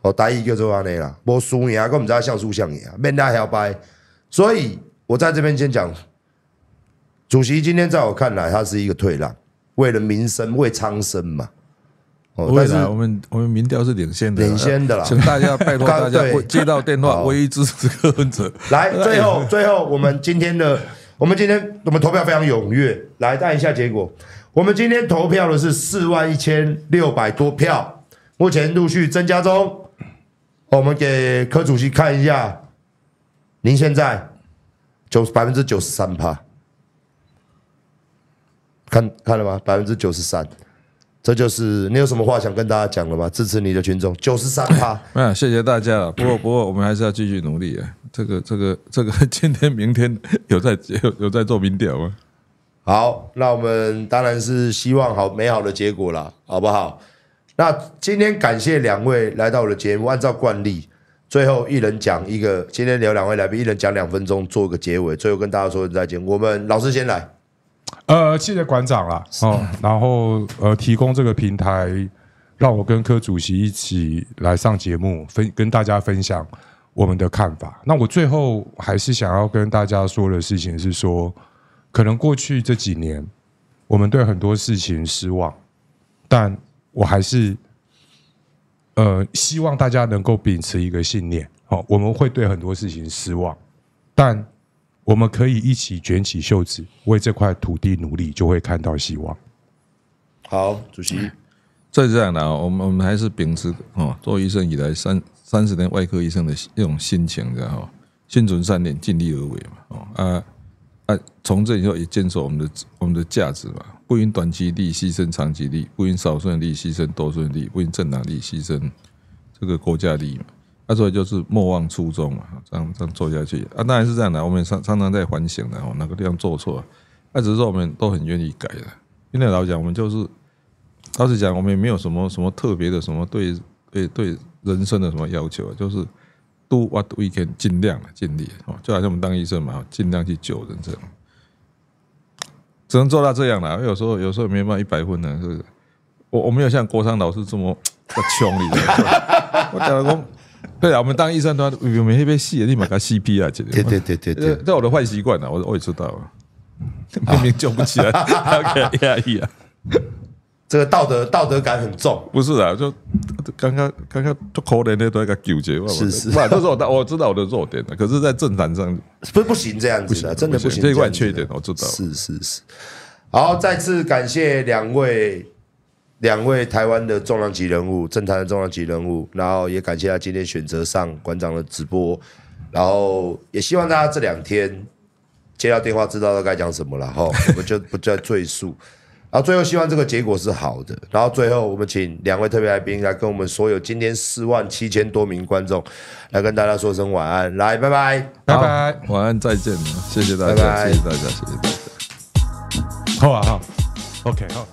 我大姨叫做阿内啦，无输赢，跟我们家像输像赢。哦，大姨叫做阿内啦无输赢，跟我们家像输像赢，面大还要掰，所以我在这边先讲。主席，今天在我看来，他是一个退让，为了民生，为苍生嘛。但是我们我们民调是领先的，领先的啦，请大家拜托大家 接到电话，唯一支持柯文哲。来，最后最后，我们今天的我们今天我们投票非常踊跃，来看一下结果。我们今天投票的是四万一千六百多票，目前陆续增加中。我们给柯主席看一下，您现在九百分之九十三趴。看，看了吗？百分之九十三，这就是你有什么话想跟大家讲了吗？支持你的群众九十三趴，嗯，谢谢大家了。不过，不过，我们还是要继续努力啊。这个，这个，这个，今天、明天有在有有在做民调吗？好，那我们当然是希望好美好的结果啦，好不好？那今天感谢两位来到我的节目，按照惯例，最后一人讲一个，今天聊两位来宾，一人讲两分钟，做个结尾，最后跟大家说再见。我们老师先来。呃，谢谢馆长啦，哦。然后呃，提供这个平台让我跟科主席一起来上节目，分跟大家分享我们的看法。那我最后还是想要跟大家说的事情是说，可能过去这几年我们对很多事情失望，但我还是呃希望大家能够秉持一个信念，好，我们会对很多事情失望，但。我们可以一起卷起袖子，为这块土地努力，就会看到希望。好，主席，再这样的，我们我们还是秉持哦，做医生以来三三十年外科医生的一种心情，然后心存善念，尽力而为嘛。哦，啊，啊，从这以后也坚守我们的我们的价值嘛，不因短期利牺牲长期利，不因少数利牺牲多数利，不因政党利牺牲这个国家利益嘛。那所以就是莫忘初衷嘛，这样这样做下去啊，当然是这样的。我们常常常在反省的，哦，哪个地方做错？那只是说我们都很愿意改的。因为老讲我们就是，老实讲，我们也没有什么什么特别的什么对对对人生的什么要求啊，就是 we can，尽量尽力哦，就好像我们当医生嘛，尽量去救人这种，只能做到这样了。有时候有时候没办法一百分呢，是不是？我我没有像郭昌老师这么 穷，你 我讲的我。对啊，我们当医生都话，我们那边细，立马给他 CP 啊，姐姐。对对对对对，这我的坏习惯呐，我我也知道啊，明明叫不起来。这个道德道德感很重。不是啊，就刚刚刚刚就可怜的都在纠结。事实。都是我，我我知道我的弱点了。可是，在政坛上，不不行这样子，的，真的不行。这一块缺点我知道。是是是。好，再次感谢两位。两位台湾的重量级人物，政坛的重量级人物，然后也感谢他今天选择上馆长的直播，然后也希望大家这两天接到电话知道他该讲什么了 哈，我们就不再赘述。然后最后希望这个结果是好的，然后最后我们请两位特别来宾来跟我们所有今天四万七千多名观众来跟大家说声晚安，来，拜拜，拜拜，晚安，再见，谢谢大家，谢谢大家，谢谢大家，好啊，好，OK，好。